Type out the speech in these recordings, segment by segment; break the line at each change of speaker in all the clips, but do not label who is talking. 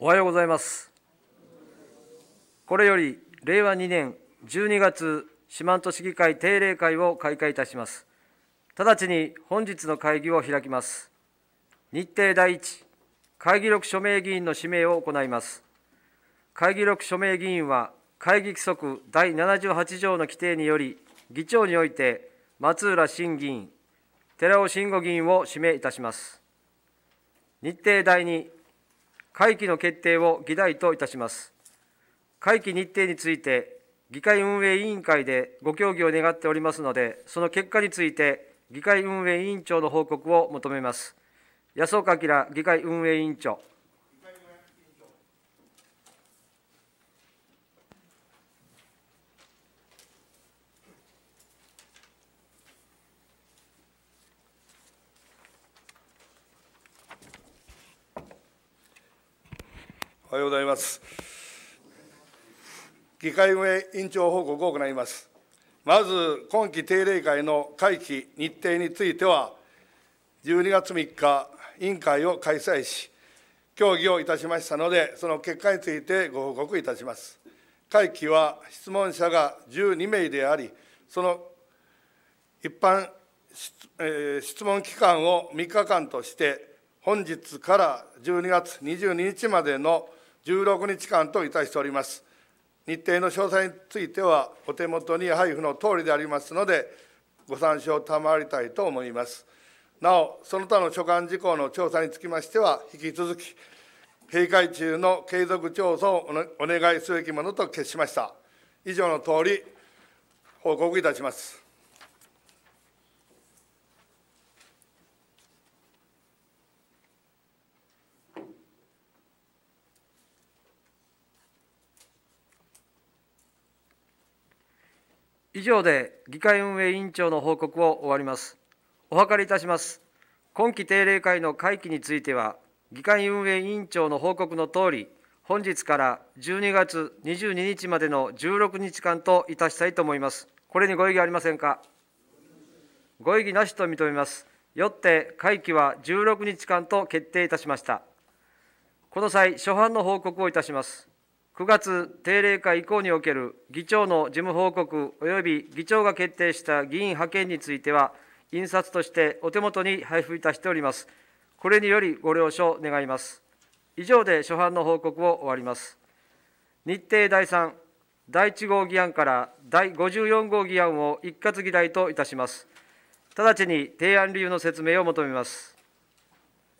おはようございますこれより令和2年12月四万十市議会定例会を開会いたします直ちに本日の会議を開きます日程第1会議録署名議員の指名を行います会議録署名議員は会議規則第78条の規定により議長において松浦新議員寺尾慎吾議員を指名いたします日程第2会期の決定を議題といたします。会期日程について、議会運営委員会でご協議を願っておりますので、その結果について、議会運営委員長の報告を求めます。安岡明議会運営委員長。
はようございます。議会運営委員長報告を行います。まず、今期定例会の会期、日程については、12月3日、委員会を開催し、協議をいたしましたので、その結果についてご報告いたします。会期は質問者が12名であり、その一般質問期間を3日間として、本日から12月22日までの16日間といたしております。日程の詳細については、お手元に配布の通りでありますので、ご参照賜りたいと思います。なお、その他の所管事項の調査につきましては、引き続き、閉会中の継続調査をお願いすべきものと決しました。以上のとおり、報告いたします。
以上で議会運営委員長の報告を終わります。お諮りいたします。今期定例会の会期については、議会運営委員長の報告のとおり、本日から12月22日までの16日間といたしたいと思います。これにご異議ありませんか。ご異議なしと認めます。よって会期は16日間と決定いたしました。この際、初版の報告をいたします。9月定例会以降における議長の事務報告及び議長が決定した議員派遣については、印刷としてお手元に配布いたしております。これによりご了承願います。以上で初版の報告を終わります。日程第3、第1号議案から第54号議案を一括議題といたします。直ちに提案理由の説明を求めます。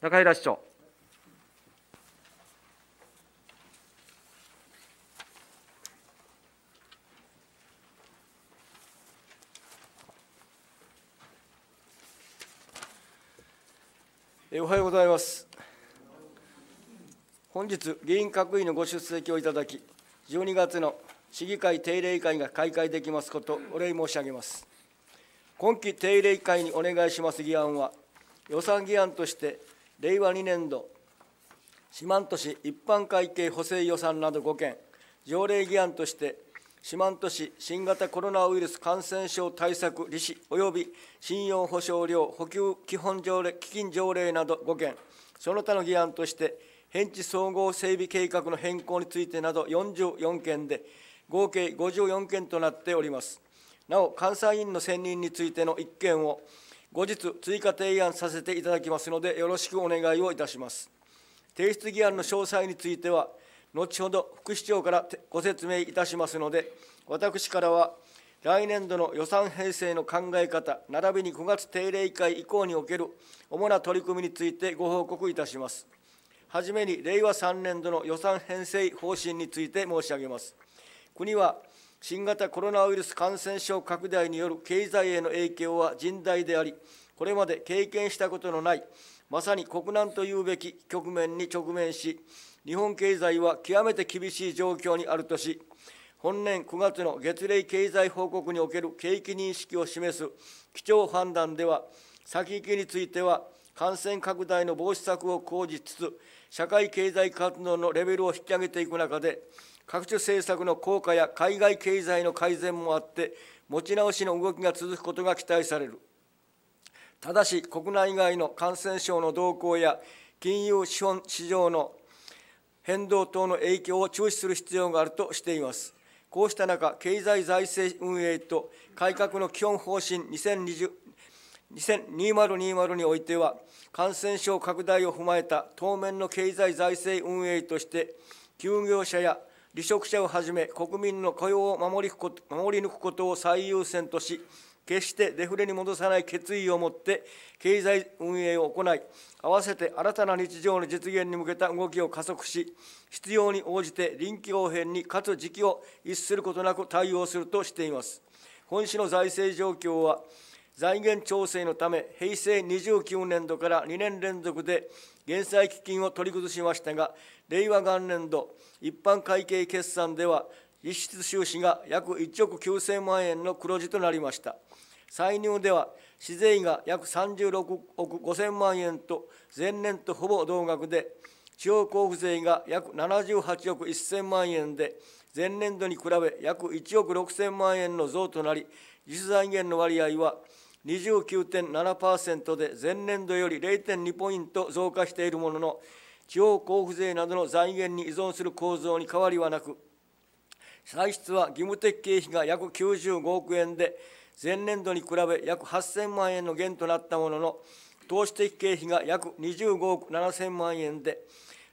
中平市長。
おはようございます本日議員各位のご出席をいただき12月の市議会定例会が開会できますことお礼申し上げます今期定例会にお願いします議案は予算議案として令和2年度四万十市一般会計補正予算など5件条例議案として四万十市新型コロナウイルス感染症対策理事及び信用保証料補給基本条例基金条例など5件、その他の議案として、変地総合整備計画の変更についてなど44件で、合計54件となっております。なお、監査員の選任についての1件を、後日追加提案させていただきますので、よろしくお願いをいたします。提出議案の詳細については、後ほど副市長からご説明いたしますので、私からは、来年度の予算編成の考え方、並びに9月定例会以降における主な取り組みについてご報告いたします。はじめに、令和3年度の予算編成方針について申し上げます。国は新型コロナウイルス感染症拡大による経済への影響は甚大であり、これまで経験したことのない、まさに国難というべき局面に直面し、日本経済は極めて厳しい状況にあるとし、本年9月の月例経済報告における景気認識を示す基調判断では、先行きについては、感染拡大の防止策を講じつつ、社会経済活動のレベルを引き上げていく中で、各種政策の効果や海外経済の改善もあって、持ち直しの動きが続くことが期待される。ただし、国内外の感染症の動向や、金融資本市場の変動等の影響を注視する必要があるとしています。こうした中、経済財政運営と改革の基本方針2020 2020においては、感染症拡大を踏まえた当面の経済財政運営として、休業者や離職者をはじめ、国民の雇用を守り守り抜くことを最優先とし、決してデフレに戻さない決意を持って経済運営を行い併せて新たな日常の実現に向けた動きを加速し必要に応じて臨機応変にかつ時期を逸することなく対応するとしています本市の財政状況は財源調整のため平成29年度から2年連続で減債基金を取り崩しましたが令和元年度一般会計決算では実質収支が約1億9000万円の黒字となりました。歳入では自然が約36億5000万円と前年とほぼ同額で地方交付税が約78億1000万円で前年度に比べ約1億6000万円の増となり実財源の割合は29.7%で前年度より0.2ポイント増加しているものの地方交付税などの財源に依存する構造に変わりはなく歳出は義務的経費が約95億円で前年度に比べ約8000万円の減となったものの、投資的経費が約25億7000万円で、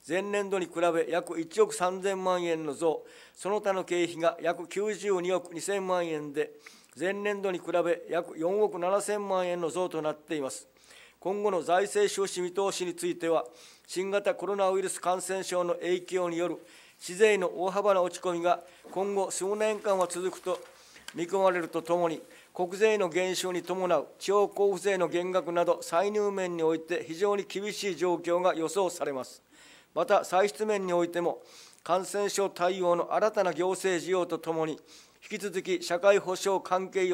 前年度に比べ約1億3000万円の増、その他の経費が約92億2000万円で、前年度に比べ約4億7000万円の増となっています。今後の財政収支見通しについては、新型コロナウイルス感染症の影響による市税の大幅な落ち込みが今後数年間は続くと見込まれるとともに、国税の減少に伴う地方交付税の減額など歳入面において非常に厳しい状況が予想されます。また、歳出面においても感染症対応の新たな行政需要とともに、引き続き社会保障関係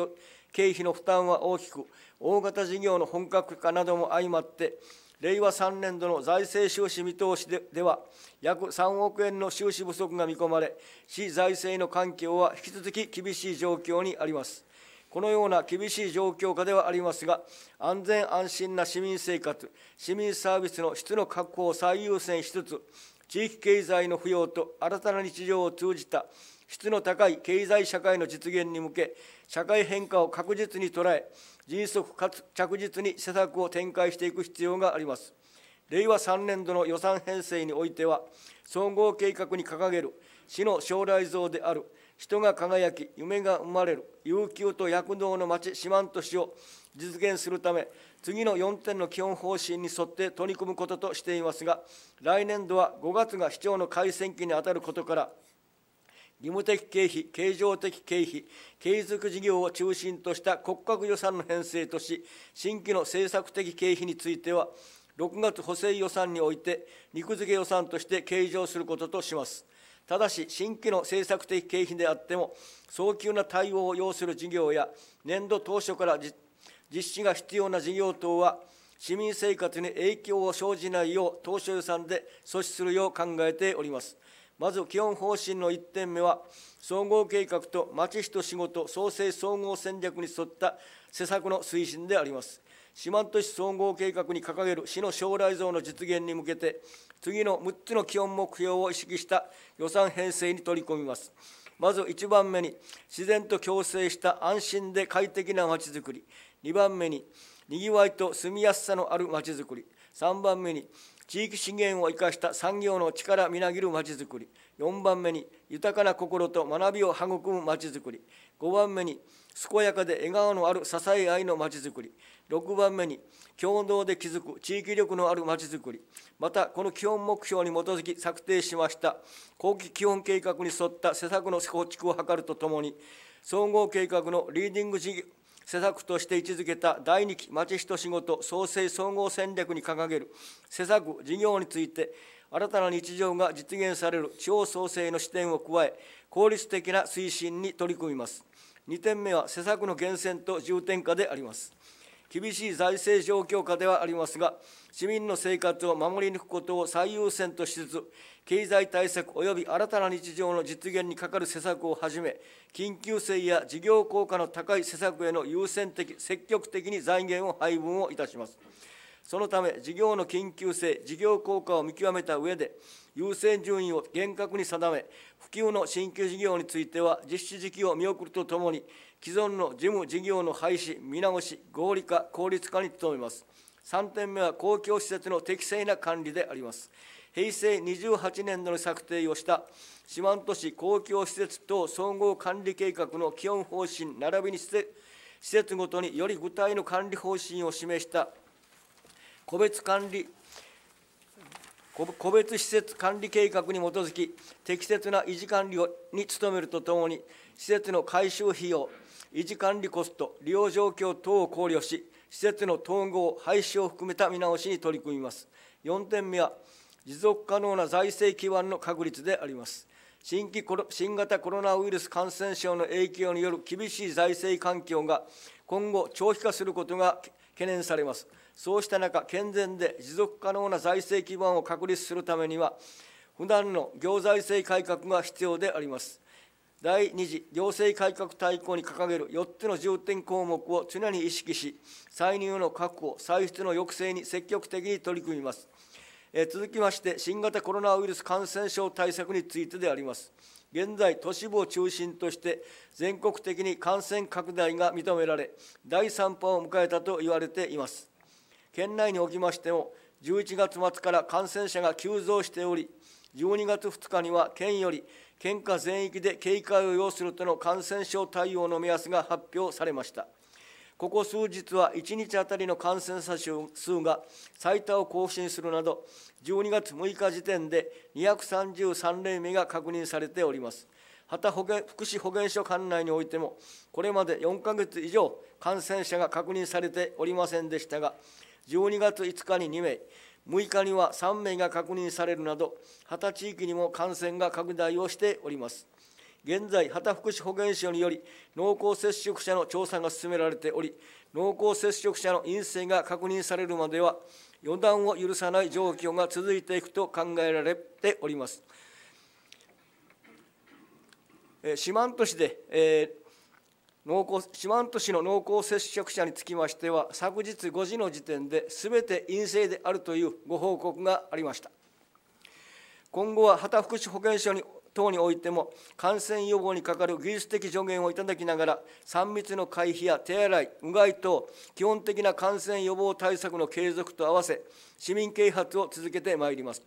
経費の負担は大きく、大型事業の本格化なども相まって、令和3年度の財政収支見通しでは、約3億円の収支不足が見込まれ、市財政の環境は引き続き厳しい状況にあります。このような厳しい状況下ではありますが、安全安心な市民生活、市民サービスの質の確保を最優先しつつ、地域経済の付与と新たな日常を通じた質の高い経済社会の実現に向け、社会変化を確実に捉え、迅速かつ着実に施策を展開していく必要があります。令和3年度の予算編成においては、総合計画に掲げる市の将来像である人が輝き夢が生まれる悠久と躍動の町四万都市を実現するため次の4点の基本方針に沿って取り組むこととしていますが来年度は5月が市長の改選期に当たることから義務的経費、経常的経費、継続事業を中心とした骨格予算の編成とし、新規の政策的経費については、6月補正予算において、肉付け予算として計上することとします。ただし新規の政策的景品であっても早急な対応を要する事業や年度当初から実施が必要な事業等は市民生活に影響を生じないよう当初予算で阻止するよう考えておりますまず基本方針の1点目は総合計画と町人仕事創生総合戦略に沿った施策の推進であります四万十市総合計画に掲げる市の将来像の実現に向けて次の6つの基本目標を意識した予算編成に取り込みます。まず1番目に、自然と共生した安心で快適なまちづくり。2番目に、にぎわいと住みやすさのあるまちづくり。3番目に、地域資源を生かした産業の力みなぎるまちづくり。4番目に、豊かな心と学びを育むまちづくり。5番目に、健やかで笑顔のある支え合いのまちづくり。6番目に共同で築く地域力のあるまちづくりまたこの基本目標に基づき策定しました後期基本計画に沿った施策の構築を図るとともに総合計画のリーディング事業施策として位置づけた第2期まちひと仕事創生総合戦略に掲げる施策事業について新たな日常が実現される地方創生の視点を加え効率的な推進に取り組みます2点目は施策の厳選と重点化であります厳しい財政状況下ではありますが、市民の生活を守り抜くことを最優先としつつ、経済対策及び新たな日常の実現にかかる施策をはじめ、緊急性や事業効果の高い施策への優先的、積極的に財源を配分をいたします。そのため、事業の緊急性、事業効果を見極めた上で、優先順位を厳格に定め、普及の新規事業については、実施時期を見送るとともに、既存の事務事業の廃止、見直し、合理化、効率化に努めます。3点目は、公共施設の適正な管理であります。平成28年度に策定をした四万十市公共施設等総合管理計画の基本方針並びにして施設ごとにより具体の管理方針を示した個別管理個別施設管理計画に基づき、適切な維持管理をに努めるとともに、施設の改修費用、維持管理コスト、利用状況等を考慮し、施設の統合、廃止を含めた見直しに取り組みます。4点目は、持続可能な財政基盤の確立であります。新規新型コロナウイルス感染症の影響による厳しい財政環境が今後、長期化することが懸念されます。そうした中健全で持続可能な財政基盤を確立するためには普段の行財政改革が必要であります第2次行政改革大綱に掲げる4つの重点項目を常に意識し、歳入の確保、歳出の抑制に積極的に取り組みます。え続きまして、新型コロナウイルス感染症対策についてであります。現在、都市部を中心として、全国的に感染拡大が認められ、第3波を迎えたと言われています。県内におきましても11月末から感染者が急増しており12月2日には県より県下全域で警戒を要するとの感染症対応の目安が発表されましたここ数日は1日当たりの感染者数が最多を更新するなど12月6日時点で233例目が確認されておりますまた福祉保健所管内においてもこれまで4ヶ月以上感染者が確認されておりませんでしたが12月5日に2名、6日には3名が確認されるなど、旗地域にも感染が拡大をしております。現在、畑福祉保健所により、濃厚接触者の調査が進められており、濃厚接触者の陰性が確認されるまでは、予断を許さない状況が続いていくと考えられております。四万十市で、えー濃厚四万十市の濃厚接触者につきましては昨日5時の時点で全て陰性であるというご報告がありました今後は畑福祉保健所に等においても感染予防にかかる技術的助言をいただきながら3密の回避や手洗いうがい等基本的な感染予防対策の継続と合わせ市民啓発を続けてまいります。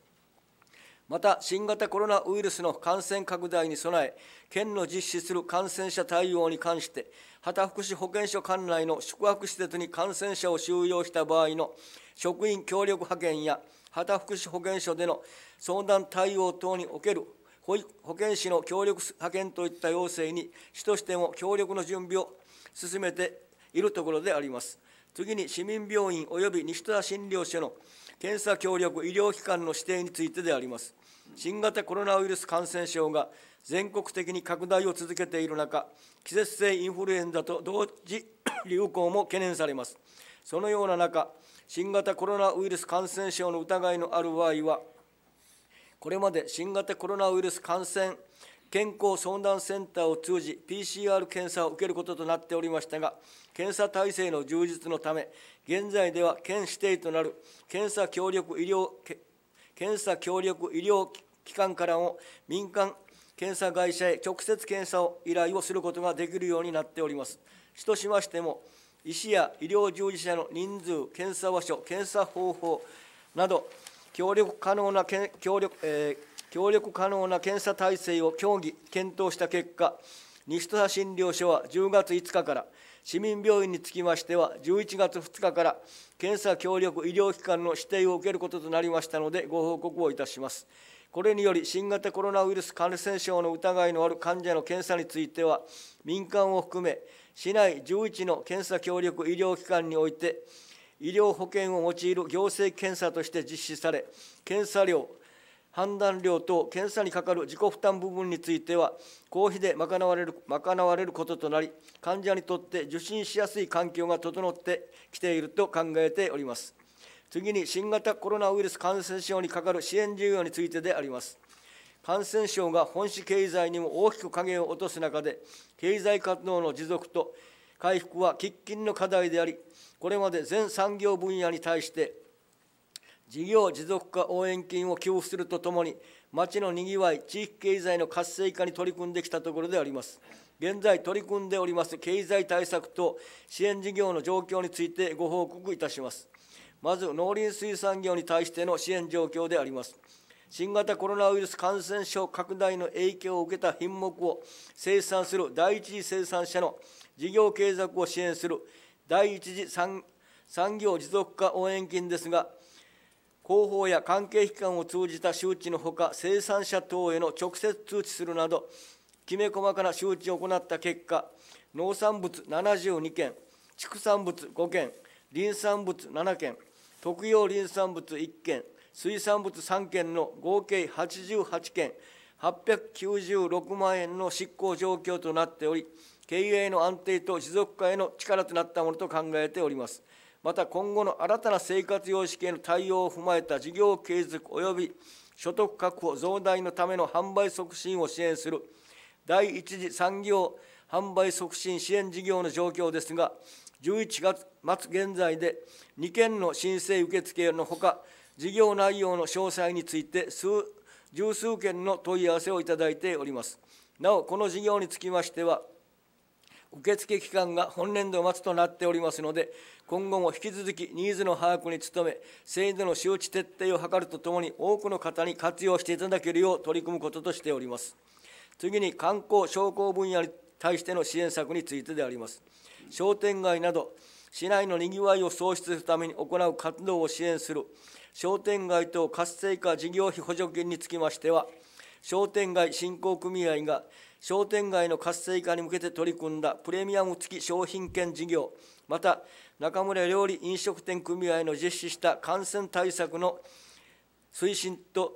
また新型コロナウイルスの感染拡大に備え、県の実施する感染者対応に関して、畑福祉保健所管内の宿泊施設に感染者を収容した場合の職員協力派遣や、畑福祉保健所での相談対応等における保健師の協力派遣といった要請に、市としても協力の準備を進めているところであります。次に市民病院及び西田診療所の検査協力医療機関の指定についてであります。新型コロナウイルス感染症が全国的に拡大を続けている中、季節性インフルエンザと同時流行も懸念されます。そのような中、新型コロナウイルス感染症の疑いのある場合は、これまで新型コロナウイルス感染健康相談センターを通じ PCR 検査を受けることとなっておりましたが検査体制の充実のため現在では県指定となる検査協力医療検査協力医療機関からも民間検査会社へ直接検査を依頼をすることができるようになっております。しとしましても、医師や医療従事者の人数、検査場所、検査方法など、協力可能な協力、えー協力可能な検査体制を協議、検討した結果、西土佐診療所は10月5日から、市民病院につきましては、11月2日から検査協力医療機関の指定を受けることとなりましたので、ご報告をいたします。これにより、新型コロナウイルス感染症の疑いのある患者の検査については、民間を含め、市内11の検査協力医療機関において、医療保険を用いる行政検査として実施され、検査料、判断料と検査にかかる自己負担部分については公費で賄われる賄われることとなり患者にとって受診しやすい環境が整ってきていると考えております次に新型コロナウイルス感染症にかかる支援事業についてであります感染症が本市経済にも大きく影を落とす中で経済活動の持続と回復は喫緊の課題でありこれまで全産業分野に対して事業持続化応援金を給付するとともに、町のにぎわい、地域経済の活性化に取り組んできたところであります。現在取り組んでおります経済対策と支援事業の状況についてご報告いたします。まず、農林水産業に対しての支援状況であります。新型コロナウイルス感染症拡大の影響を受けた品目を生産する第一次生産者の事業継続を支援する第一次産業持続化応援金ですが、広報や関係機関を通じた周知のほか、生産者等への直接通知するなど、きめ細かな周知を行った結果、農産物72件、畜産物5件、林産物7件、特用林産物1件、水産物3件の合計88件、896万円の執行状況となっており、経営の安定と持続化への力となったものと考えております。また今後の新たな生活様式への対応を踏まえた事業継続及び所得確保増大のための販売促進を支援する第一次産業販売促進支援事業の状況ですが、11月末現在で2件の申請受付のほか、事業内容の詳細について数、十数件の問い合わせをいただいております。なお、この事業につきましては、受付期間が本年度末となっておりますので、今後も引き続きニーズの把握に努め、制度の周知徹底を図るとともに、多くの方に活用していただけるよう取り組むこととしております。次に観光・商工分野に対しての支援策についてであります。商店街など市内のにぎわいを創出するために行う活動を支援する商店街等活性化事業費補助金につきましては、商店街振興組合が商店街の活性化に向けて取り組んだプレミアム付き商品券事業また中村料理飲食店組合の実施した感染対策の推進と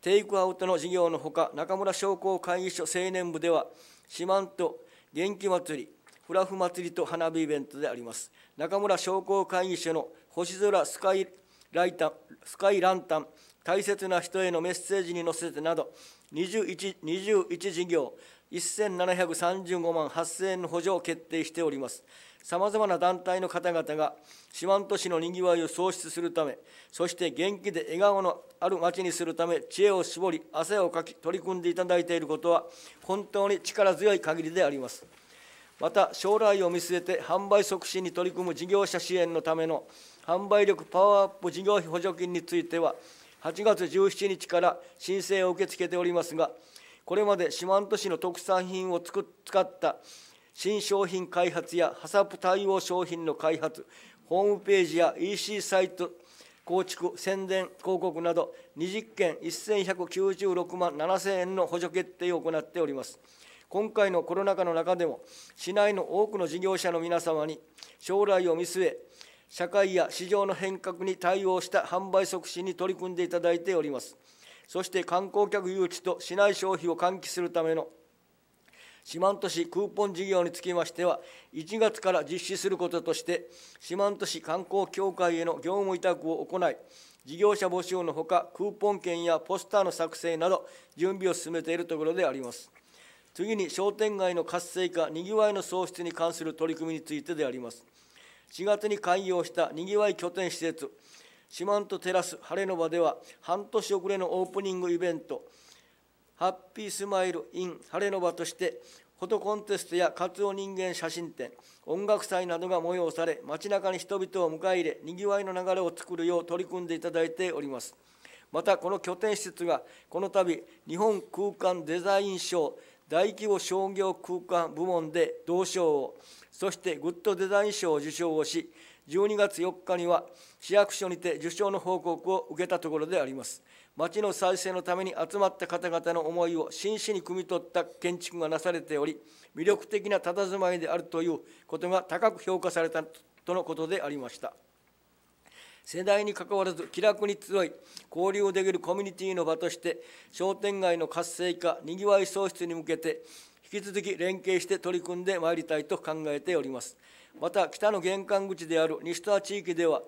テイクアウトの事業のほか中村商工会議所青年部では四万十元気祭りフラフ祭りと花火イベントであります中村商工会議所の星空スカイライタスカイランタン大切な人へのメッセージに乗せてなど 21, 21事業1735万8000円の補助を決定しております。さまざまな団体の方々が四万十市のにぎわいを創出するため、そして元気で笑顔のある町にするため、知恵を絞り、汗をかき、取り組んでいただいていることは、本当に力強い限りであります。また、将来を見据えて販売促進に取り組む事業者支援のための販売力パワーアップ事業費補助金については、8月17日から申請を受け付けておりますが、これまで四万十市の特産品を使った新商品開発やハサプ対応商品の開発、ホームページや EC サイト構築、宣伝、広告など、20件1196万7000円の補助決定を行っております。今回のコロナ禍の中でも、市内の多くの事業者の皆様に、将来を見据え、社会や市場の変革に対応した販売促進に取り組んでいただいております。そして観光客誘致と市内消費を喚起するための四万十市クーポン事業につきましては、1月から実施することとして、四万十市観光協会への業務委託を行い、事業者募集のほか、クーポン券やポスターの作成など、準備を進めているところであります。次に商店街の活性化、にぎわいの創出に関する取り組みについてであります。4月に開業したにぎわい拠点施設四万十テラス晴れの場では半年遅れのオープニングイベントハッピースマイルイン・晴れの場としてフォトコンテストやカツオ人間写真展音楽祭などが催され街中に人々を迎え入れにぎわいの流れを作るよう取り組んでいただいておりますまたこの拠点施設がこの度日本空間デザイン賞大規模商業空間部門で同賞をそしてグッドデザイン賞を受賞をし12月4日には市役所にて受賞の報告を受けたところであります町の再生のために集まった方々の思いを真摯に汲み取った建築がなされており魅力的な佇まいであるということが高く評価されたとのことでありました。世代にかかわらず気楽に集い交流できるコミュニティの場として商店街の活性化にぎわい創出に向けて引き続き連携して取り組んでまいりたいと考えておりますまた北の玄関口である西田地域では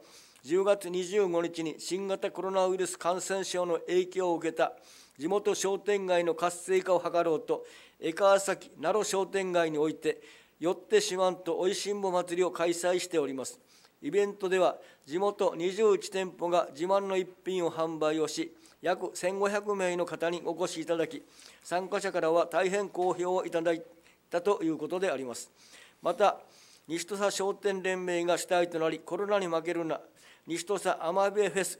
10月25日に新型コロナウイルス感染症の影響を受けた地元商店街の活性化を図ろうと江川崎奈良商店街において寄ってしまんとおいしんぼ祭りを開催しております。イベントでは地元21店舗が自慢の一品を販売をし約1500名の方にお越しいただき参加者からは大変好評をいただいたということでありますまた西土佐商店連盟が主体となりコロナに負けるな西土佐アマビエフェス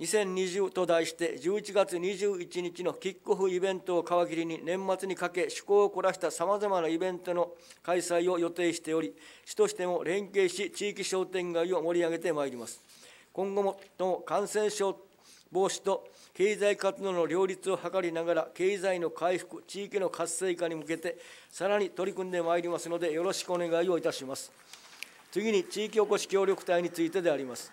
2020と題して11月21日のキックオフイベントを皮切りに年末にかけ趣向を凝らしたさまざまなイベントの開催を予定しており市としても連携し地域商店街を盛り上げてまいります今後も感染症防止と経済活動の両立を図りながら経済の回復地域の活性化に向けてさらに取り組んでまいりますのでよろしくお願いをいたします次に地域おこし協力隊についてであります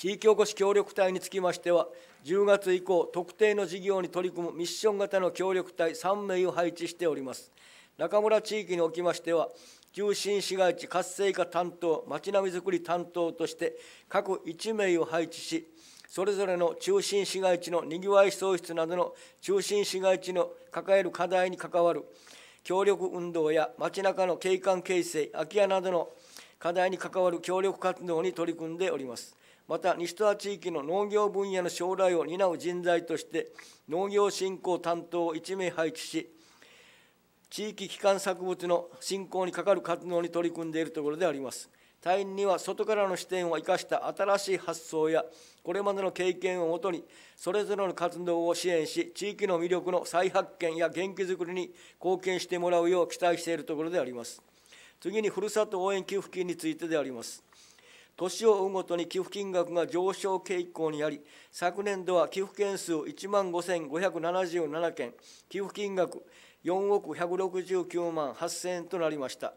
地域おこし協力隊につきましては、10月以降、特定の事業に取り組むミッション型の協力隊3名を配置しております。中村地域におきましては、中心市街地活性化担当、町並みづくり担当として、各1名を配置し、それぞれの中心市街地のにぎわい創出などの中心市街地の抱える課題に関わる協力運動や街中の景観形成、空き家などの課題に関わる協力活動に取り組んでおります。また西戸地域の農業分野の将来を担う人材として農業振興担当を1名配置し地域基幹作物の振興にかかる活動に取り組んでいるところであります隊員には外からの視点を生かした新しい発想やこれまでの経験をもとにそれぞれの活動を支援し地域の魅力の再発見や元気づくりに貢献してもらうよう期待しているところであります次にふるさと応援給付金についてであります年を追うごとに寄付金額が上昇傾向にあり、昨年度は寄付件数1万5577件、寄付金額4億169万8000円となりました。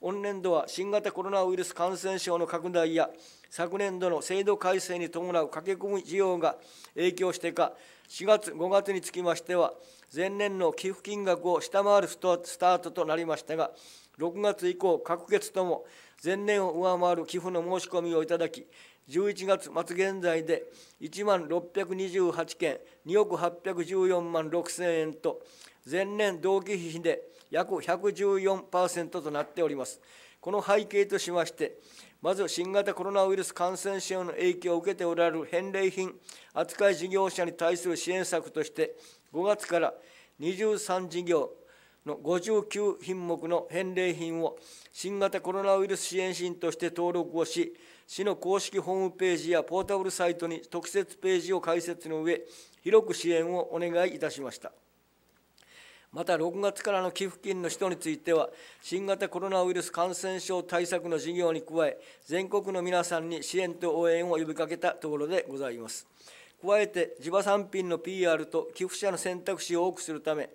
本年度は新型コロナウイルス感染症の拡大や昨年度の制度改正に伴う駆け込み需要が影響してか4月5月につきましては前年の寄付金額を下回るスタートとなりましたが6月以降各月とも前年を上回る寄付の申し込みをいただき、11月末現在で1万628件、2億814万6000円と、前年同期比で約114%となっております。この背景としまして、まず新型コロナウイルス感染症の影響を受けておられる返礼品扱い事業者に対する支援策として、5月から23事業、の59品目の返礼品を新型コロナウイルス支援品として登録をし、市の公式ホームページやポータブルサイトに特設ページを開設の上、広く支援をお願いいたしました。また6月からの寄付金の人については、新型コロナウイルス感染症対策の事業に加え、全国の皆さんに支援と応援を呼びかけたところでございます。加えて、地場産品の PR と寄付者の選択肢を多くするため、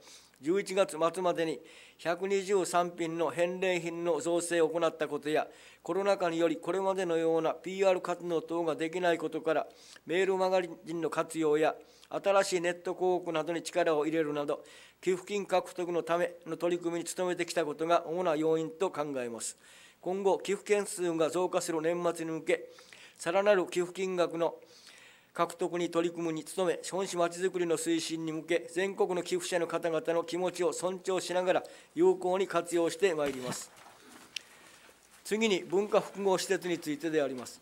11月末までに123品の返礼品の造成を行ったことやコロナ禍によりこれまでのような PR 活動等ができないことからメールマガジンの活用や新しいネット広告などに力を入れるなど寄付金獲得のための取り組みに努めてきたことが主な要因と考えます今後寄付件数が増加する年末に向けさらなる寄付金額の獲得に取り組むに努め、資本市まちづくりの推進に向け、全国の寄付者の方々の気持ちを尊重しながら、有効に活用してまいります。次に、文化複合施設についてであります。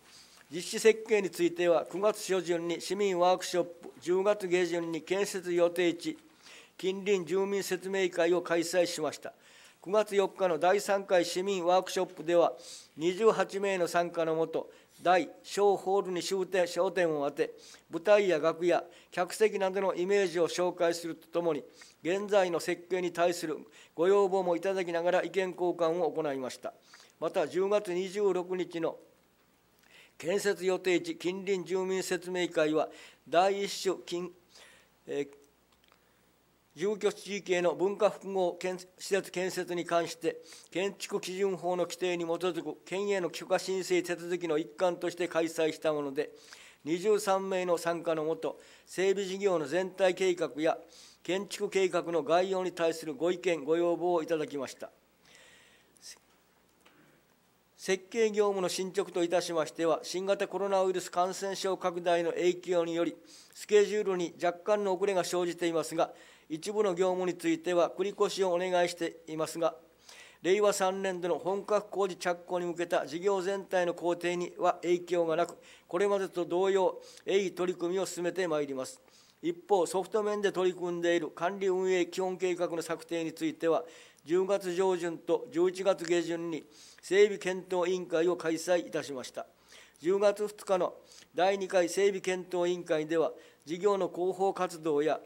実施設計については、9月初旬に市民ワークショップ、10月下旬に建設予定地、近隣住民説明会を開催しました。9月4日の第3回市民ワークショップでは、28名の参加のもと、大小ホールに終点焦点を当て舞台や楽屋客席などのイメージを紹介するとともに現在の設計に対するご要望もいただきながら意見交換を行いましたまた10月26日の建設予定地近隣住民説明会は第1種近、えー住居地域への文化複合施設建設に関して、建築基準法の規定に基づく県への許可申請手続きの一環として開催したもので、23名の参加のもと、整備事業の全体計画や建築計画の概要に対するご意見、ご要望をいただきました。設計業務の進捗といたしましては、新型コロナウイルス感染症拡大の影響により、スケジュールに若干の遅れが生じていますが、一部の業務については繰り越しをお願いしていますが令和3年度の本格工事着工に向けた事業全体の工程には影響がなくこれまでと同様鋭意取り組みを進めてまいります一方ソフト面で取り組んでいる管理運営基本計画の策定については10月上旬と11月下旬に整備検討委員会を開催いたしました10月2日の第2回整備検討委員会では事業の広報活動や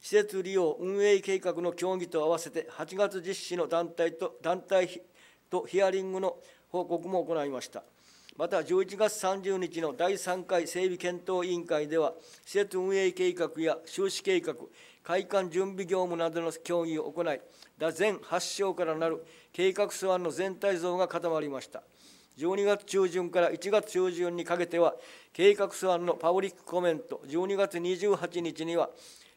施設利用運営計画の協議と合わせて8月実施の団体と団体とヒアリングの報告も行いました。また11月30日の第3回整備検討委員会では、施設運営計画や収支計画、開館準備業務などの協議を行い、打全8章からなる計画素案の全体像が固まりました。12月中旬から1月中旬にかけては、計画素案のパブリックコメント、12月28日には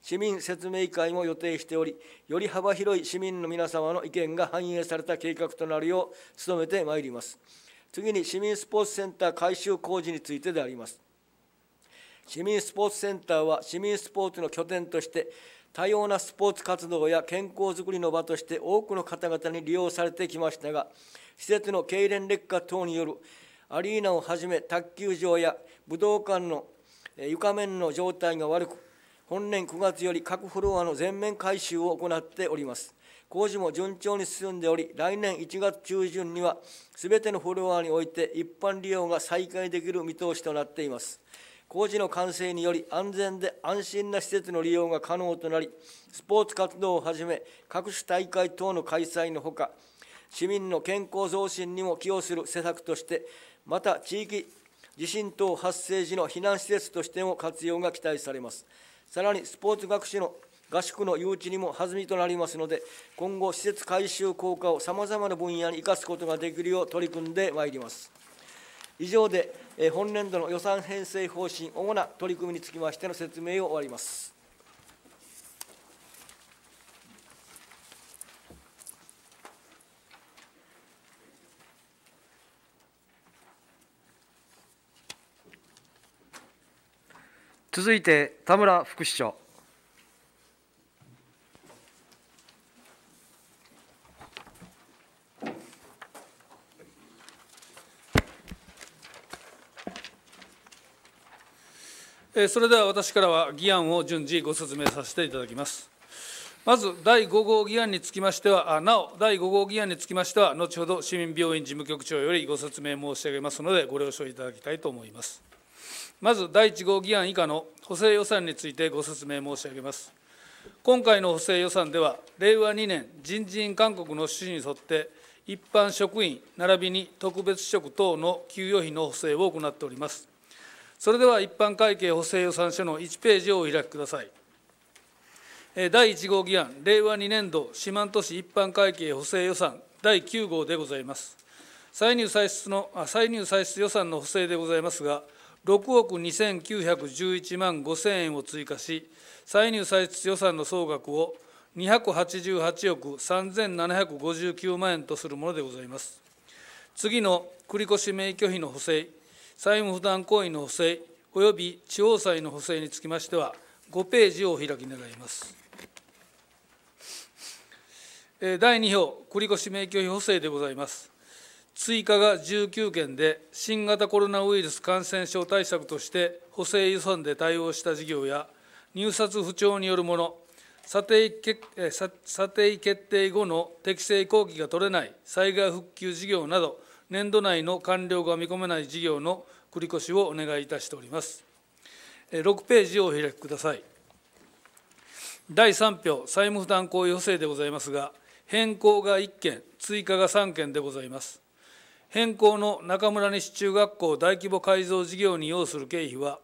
市民説明会も予定しており、より幅広い市民の皆様の意見が反映された計画となるよう努めてまいります。次に市民スポーツセンター改修工事についてであります。市民スポーツセンターは市民スポーツの拠点として多様なスポーツ活動や健康づくりの場として多くの方々に利用されてきましたが施設の経連劣化等によるアリーナをはじめ卓球場や武道館の床面の状態が悪く本年9月より各フロアの全面改修を行っております工事も順調に進んでおり来年1月中旬には全てのフロアにおいて一般利用が再開できる見通しとなっています工事の完成により安全で安心な施設の利用が可能となりスポーツ活動をはじめ各種大会等の開催のほか市民の健康増進にも寄与する施策としてまた地域地震等発生時の避難施設としても活用が期待されます。さらにスポーツ学習の合宿の誘致にも弾みとなりますので、今後、施設改修効果をさまざまな分野に生かすことができるよう取り組んでまいります。以上で、本年度の予算編成方針、主な取り組みにつきましての説明を終わります。
続いて田村副市長。
それでは私からは議案を順次ご説明させていただきます。まず第5号議案につきましては、なお、第5号議案につきましては、後ほど市民病院事務局長よりご説明申し上げますので、ご了承いただきたいと思います。まず第1号議案以下の補正予算についてご説明申し上げます。今回の補正予算では、令和2年人事院勧告の趣旨に沿って、一般職員並びに特別職等の給与費の補正を行っております。それでは一般会計補正予算書の1ページをお開きください。第1号議案、令和2年度四万十市一般会計補正予算第9号でございます。歳入歳出の、歳入歳出予算の補正でございますが、6億2911万5000円を追加し、歳入歳出予算の総額を288億3759万円とするものでございます。次の繰越免許費の補正、債務負担行為の補正、および地方債の補正につきましては、5ページをお開き願います。第2票、繰越免許費補正でございます。追加が19件で、新型コロナウイルス感染症対策として補正予算で対応した事業や、入札不調によるもの、査定査定決定後の適正後期が取れない災害復旧事業など、年度内の完了が見込めない事業の繰り越しをお願いいたしております。6ページをお開きください。第3票、債務負担行為補正でございますが、変更が1件、追加が3件でございます。変更の中村西中学校大規模改造事業に要する経費は、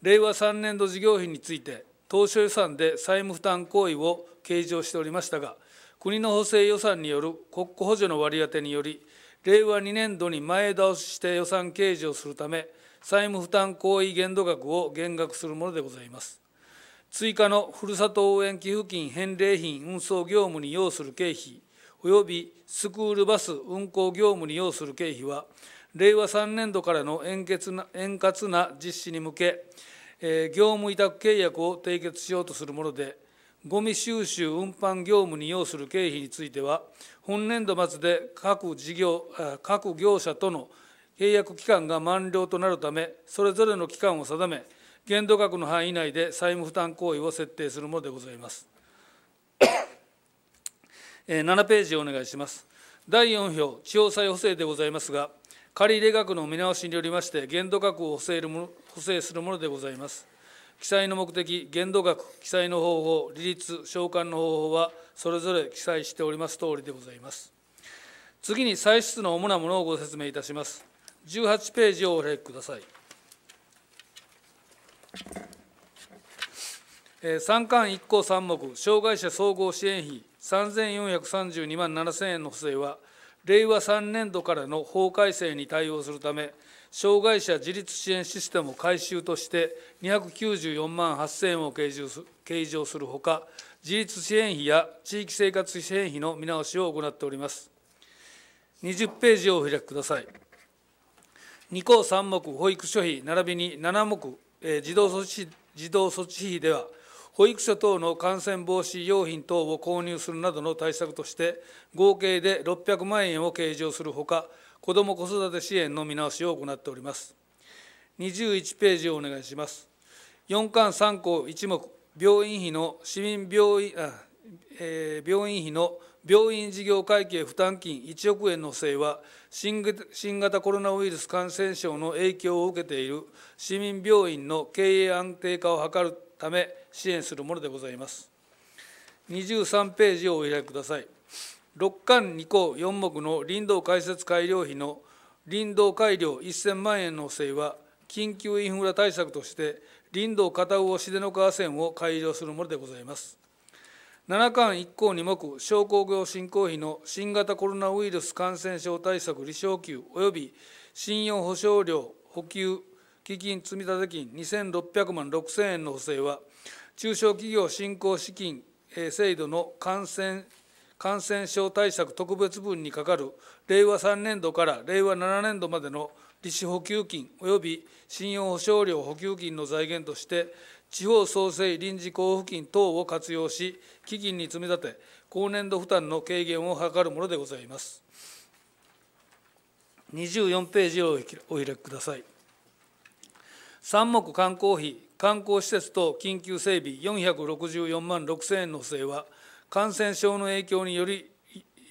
令和3年度事業費について、当初予算で債務負担行為を計上しておりましたが、国の補正予算による国庫補助の割り当てにより、令和2年度に前倒しして予算計上するため、債務負担行為限度額を減額するものでございます。追加のふるさと応援寄付金返礼品運送業務に要する経費及びスクールバス運行業務に要する経費は、令和3年度からの円な円滑な実施に向け、え業務委託契約を締結しようとするもので、ごみ収集運搬業務に要する経費については、本年度末で各事業、各業者との契約期間が満了となるため、それぞれの期間を定め、限度額の範囲内で債務負担行為を設定するものでございます。7ページお願いします。第4票、地方債補正でございますが、借入額の見直しによりまして、限度額を補正るも補正するものでございます。記載の目的、限度額、記載の方法、利率、償還の方法は、それぞれ記載しておりますとおりでございます。次に、歳出の主なものをご説明いたします。18ページをお開きください。3巻1項3目、障害者総合支援費、3432万7000円の補正は、令和3年度からの法改正に対応するため、障害者自立支援システム改修として294万8000円を計上するほか、自立支援費や地域生活支援費の見直しを行っております。20ページをお開きください。2項3目保育所費並びに7目、えー、児童措置児童措置費では、保育所等の感染防止用品等を購入するなどの対策として、合計で600万円を計上するほか、子ども子育て支援の見直しを行っております。21ページをお願いします。4巻3項1目、病院費の市民病院、あえー、病院費の病院事業会計負担金1億円の不正は新、新型コロナウイルス感染症の影響を受けている市民病院の経営安定化を図るため、支援するものでございます。23ページをお開きください。6巻2項4目の林道開設改良費の林道改良1000万円の補正は、緊急インフラ対策として、林道片魚秀の川線を改良するものでございます。7巻1項2目、商工業振興費の新型コロナウイルス感染症対策利償給及び信用保証料補給基金積立金2600万6000円の補正は、中小企業振興資金制度の感染感染症対策特別分にかかる令和3年度から令和7年度までの利子補給金及び信用保証料補給金の財源として地方創生臨時交付金等を活用し基金に積み立て高年度負担の軽減を図るものでございます24ページをお開きください3目観光費観光施設等緊急整備464万6000円の不正は、感染症の影響により、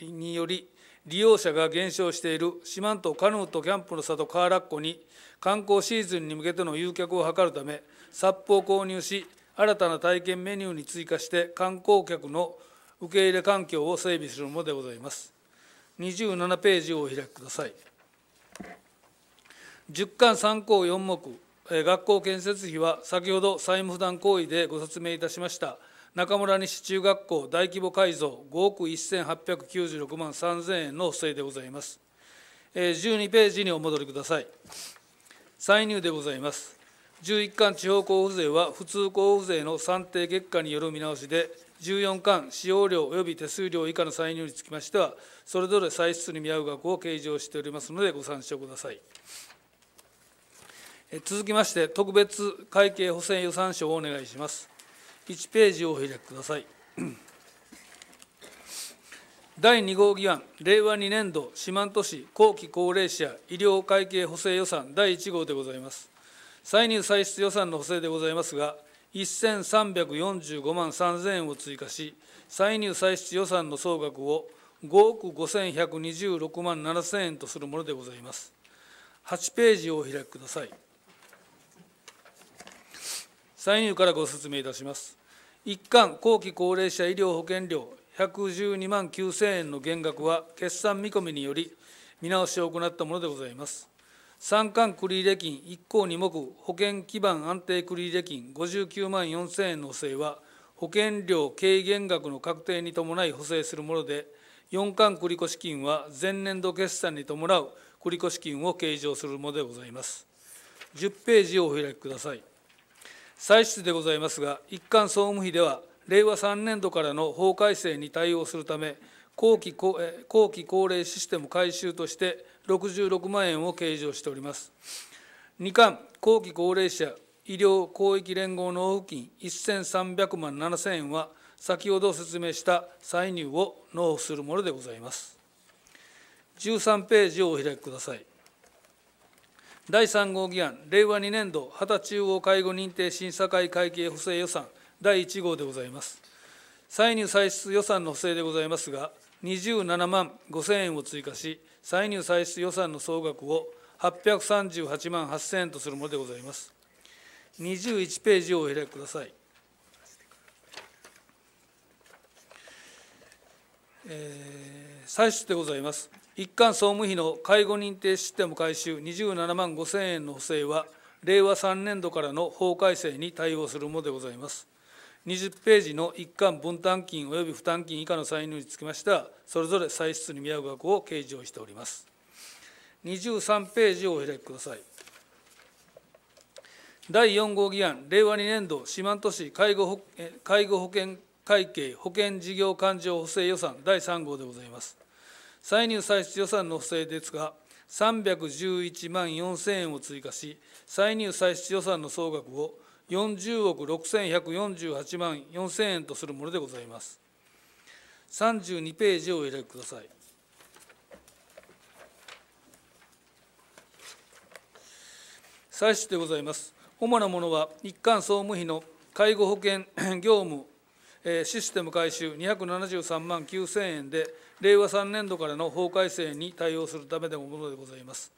により利用者が減少している四万十カヌーとキャンプの里河楽湖に観光シーズンに向けての誘客を図るため、サップを購入し、新たな体験メニューに追加して観光客の受け入れ環境を整備するものでございます。27ページをお開きください。10巻3項4目学校建設費は先ほど債務負担行為でご説明いたしました中村西中学校大規模改造5億1896万3000円の不正でございます。12ページにお戻りください。歳入でございます。11巻地方交付税は普通交付税の算定結果による見直しで、14巻使用料及び手数料以下の歳入につきましては、それぞれ歳出に見合う額を計上しておりますので、ご参照ください。続きまして、特別会計補正予算書をお願いします。1ページをお開きください。第2号議案、令和2年度四万十市後期高齢者医療会計補正予算第1号でございます。歳入歳出予算の補正でございますが、1345万3000円を追加し、歳入歳出予算の総額を5億5126万7000円とするものでございます。8ページをお開きください。参入からご説明いたします。一貫後期高齢者医療保険料112万9000円の減額は、決算見込みにより見直しを行ったものでございます。三貫繰入金1項2目保険基盤安定繰入金59万4000円の補正は、保険料軽減額の確定に伴い補正するもので、4貫繰越金は前年度決算に伴う繰越金を計上するものでございます。10ページをお開きください。歳出でございますが、一貫総務費では、令和3年度からの法改正に対応するため、後期後期高齢システム改修として66万円を計上しております。二貫後期高齢者医療広域連合納付金1300万7000円は、先ほど説明した歳入を納付するものでございます。13ページをお開きください。第3号議案、令和2年度秦中央介護認定審査会会計補正予算第1号でございます。歳入歳出予算の補正でございますが、27万5000円を追加し、歳入歳出予算の総額を838万8000円とするものでございます。21ページをお開きください。えー、歳出でございます。一貫総務費の介護認定システム改修27万5000円の補正は、令和3年度からの法改正に対応するものでございます。20ページの一貫分担金及び負担金以下の歳入につきましては、それぞれ歳出に見合う額を計上しております。23ページをお開きください。第4号議案、令和2年度四万十市介護保介護保険会計保険事業勘定補正予算第3号でございます。歳入歳出予算の不正ですが、311万4000円を追加し、歳入歳出予算の総額を40億6148万4000円とするものでございます。32ページをお選びください。歳出でございます。主なものは、一貫総務費の介護保険業務システム改修273万9000円で、令和3年度からの法改正に対応するためでもものでございます。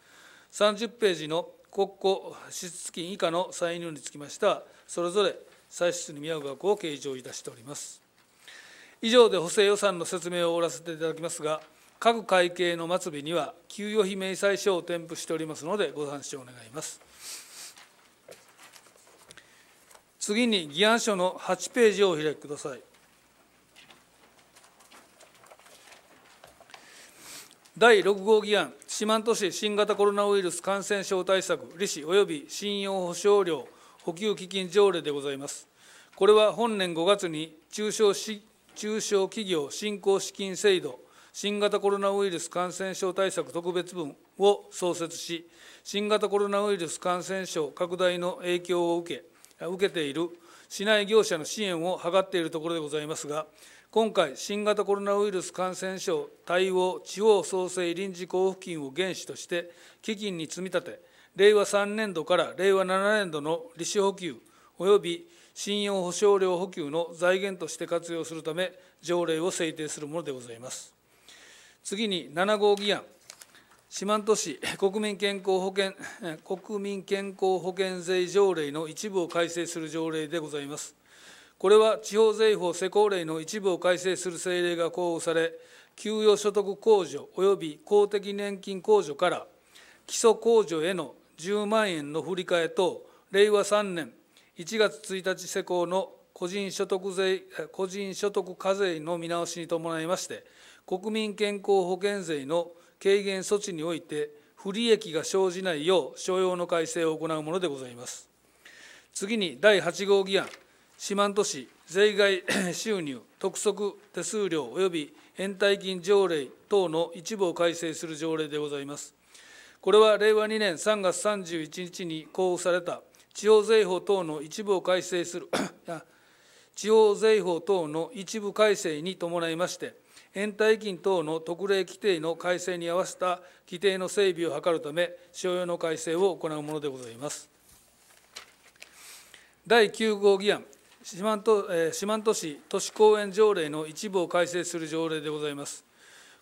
30ページの国庫支出金以下の歳入につきまして、それぞれ歳出に見合う額を計上いたしております。以上で補正予算の説明を終わらせていただきますが、各会計の末尾には給与費明細書を添付しておりますので、ご参照願います。次に議案書の8ページをお開きください。第6号議案、四万十市新型コロナウイルス感染症対策、利子及び信用保証料補給基金条例でございます。これは本年5月に中小中小企業振興資金制度、新型コロナウイルス感染症対策特別分を創設し、新型コロナウイルス感染症拡大の影響を受け受けている市内業者の支援を図っているところでございますが、今回、新型コロナウイルス感染症対応地方創生臨時交付金を原資として、基金に積み立て、令和3年度から令和7年度の利子補給及び信用保証料補給の財源として活用するため、条例を制定するものでございます。次に7号議案、四万十市国民健康保険国民健康保険税条例の一部を改正する条例でございます。これは地方税法施行令の一部を改正する政令が公布され、給与所得控除及び公的年金控除から基礎控除への10万円の振り替え等、令和3年1月1日施行の個人所得税個人所得課税の見直しに伴いまして、国民健康保険税の軽減措置において、不利益が生じないよう、所要の改正を行うものでございます。次に第8号議案。四万十市税外 収入督促手数料及び延滞金条例等の一部を改正する条例でございます。これは令和2年3月31日に公布された地方税法等の一部を改正する地方税法等の一部改正に伴いまして、延滞金等の特例規定の改正に合わせた規定の整備を図るため、所要の改正を行うものでございます。第9号議案、四万十、え四万十市都市公園条例の一部を改正する条例でございます。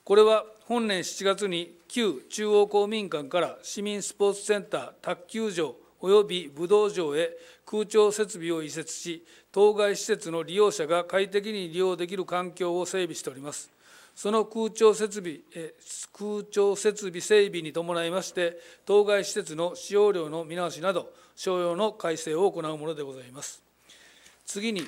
これは本年7月に旧中央公民館から市民スポーツセンター、卓球場及び武道場へ空調設備を移設し、当該施設の利用者が快適に利用できる環境を整備しております。その空調設備、え空調設備整備に伴いまして、当該施設の使用量の見直しなど、商用の改正を行うものでございます。次に、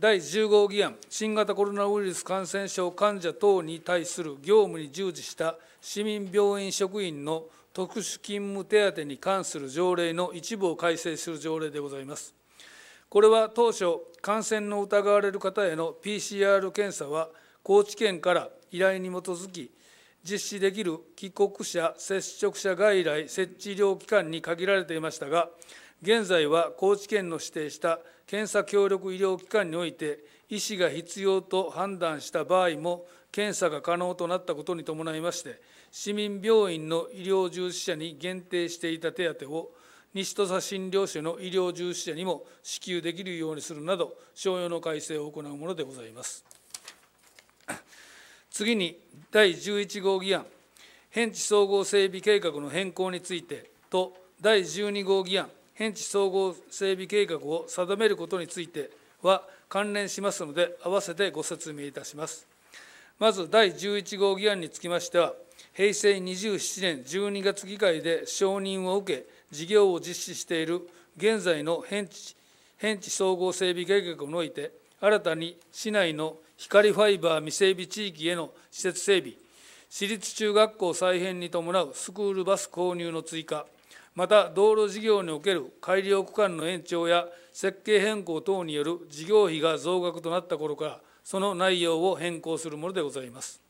第1 0号議案、新型コロナウイルス感染症患者等に対する業務に従事した市民病院職員の特殊勤務手当に関する条例の一部を改正する条例でございます。これは当初、感染の疑われる方への PCR 検査は、高知県から依頼に基づき、実施できる帰国者・接触者外来設置医療機関に限られていましたが、現在は高知県の指定した検査協力医療機関において医師が必要と判断した場合も検査が可能となったことに伴いまして市民病院の医療従事者に限定していた手当を西土佐診療所の医療従事者にも支給できるようにするなど商用の改正を行うものでございます。次に第11号議案変地総合整備計画の変更についてと第12号議案現地総合整備計画を定めることについては関連しますので、併せてご説明いたします。まず第11号議案につきましては、平成27年12月議会で承認を受け、事業を実施している現在の変地変地総合整備計画において、新たに市内の光ファイバー未整備地域への施設整備、私立中学校再編に伴うスクールバス購入の追加、また道路事業における改良区間の延長や設計変更等による事業費が増額となった頃からその内容を変更するものでございます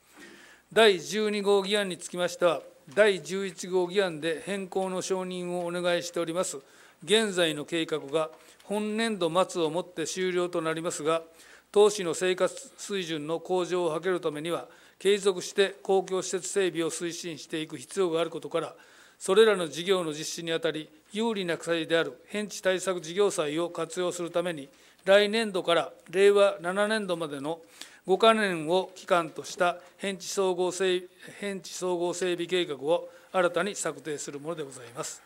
第12号議案につきましては第11号議案で変更の承認をお願いしております現在の計画が本年度末をもって終了となりますが投資の生活水準の向上を図るためには継続して公共施設整備を推進していく必要があることからそれらの事業の実施にあたり、有利な鎖である変地対策事業債を活用するために、来年度から令和7年度までの5か年を期間とした変地総合整変地総合整備計画を新たに策定するものでございます。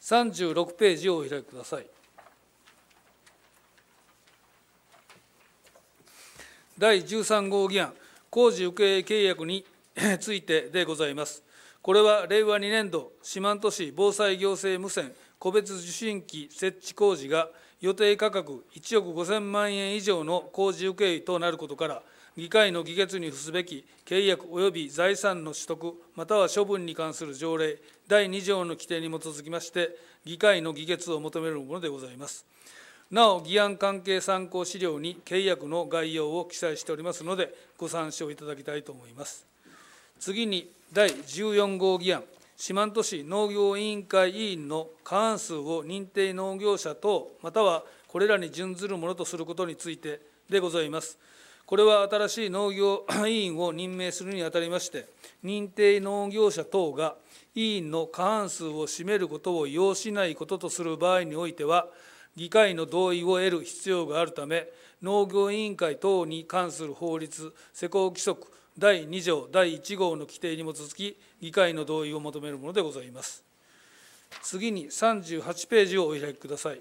36ページをお開きください。第13号議案、工事受け入れ契約についてでございます。これは令和2年度、四万十市防災行政無線個別受信機設置工事が予定価格1億5000万円以上の工事請負となることから、議会の議決に付すべき契約及び財産の取得、または処分に関する条例第2条の規定に基づきまして、議会の議決を求めるものでございます。なお、議案関係参考資料に契約の概要を記載しておりますので、ご参照いただきたいと思います。次に、第14号議案、四万十市農業委員会委員の過半数を認定農業者等、またはこれらに準ずるものとすることについてでございます。これは新しい農業委員を任命するにあたりまして、認定農業者等が委員の過半数を占めることを要しないこととする場合においては、議会の同意を得る必要があるため、農業委員会等に関する法律、施行規則、第2条第1号の規定に基づき、議会の同意を求めるものでございます。次に38ページをお開きください。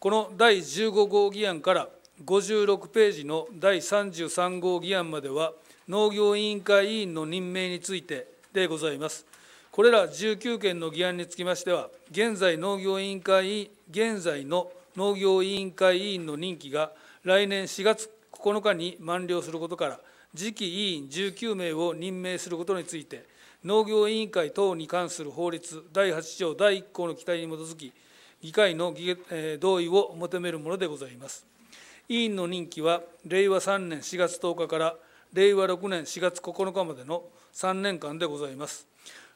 この第15号議案から56ページの第33号議案までは、農業委員会委員の任命についてでございます。これら19件の議案につきましては、現在農業委員会、現在の農業委員会委員の任期が来年4月9日に満了することから、次期委員19名を任命することについて、農業委員会等に関する法律第8条第1項の規定に基づき、議会の同意を求めるものでございます。委員の任期は令和3年4月10日から令和6年4月9日までの3年間でございます。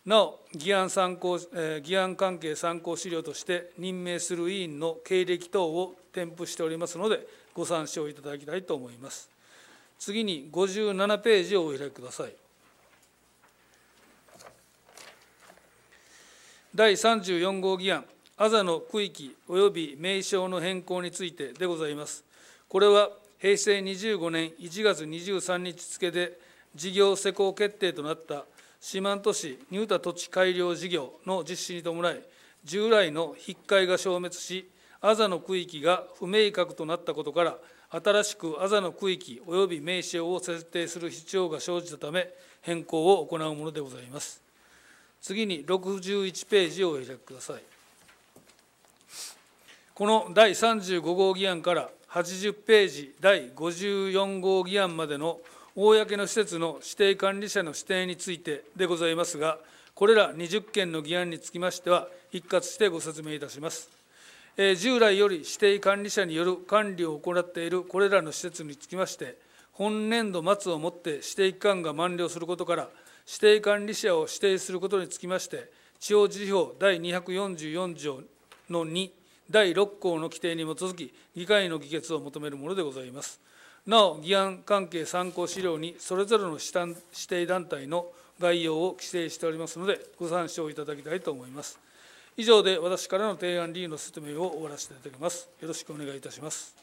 なお議案参考、議案関係参考資料として任命する委員の経歴等を添付しておりますので、ご参照いただきたいと思います。次に57ページをお開きください。第34号議案、あざの区域及び名称の変更についてでございます。これは平成25年1月23日付で事業施行決定となった四万十市ニュータ土地改良事業の実施に伴い、従来の筆っが消滅し、あざの区域が不明確となったことから、新しくあざの区域及び名称を設定する必要が生じたため変更を行うものでございます次に61ページをお開きくださいこの第35号議案から80ページ第54号議案までの公の施設の指定管理者の指定についてでございますがこれら20件の議案につきましては一括してご説明いたします従来より指定管理者による管理を行っているこれらの施設につきまして、本年度末をもって指定期間が満了することから、指定管理者を指定することにつきまして、地方自治法第244条の2、第6項の規定に基づき、議会の議決を求めるものでございます。なお、議案関係参考資料に、それぞれの指定団体の概要を規制しておりますので、ご参照いただきたいと思います。以上で私からの提案理由の説明を終わらせていただきます。よろしくお願いいたします。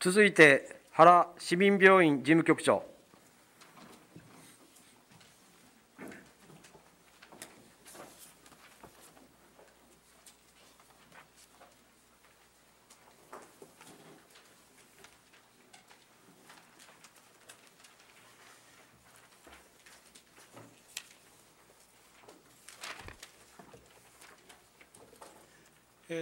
続いて原市民病院事務局長。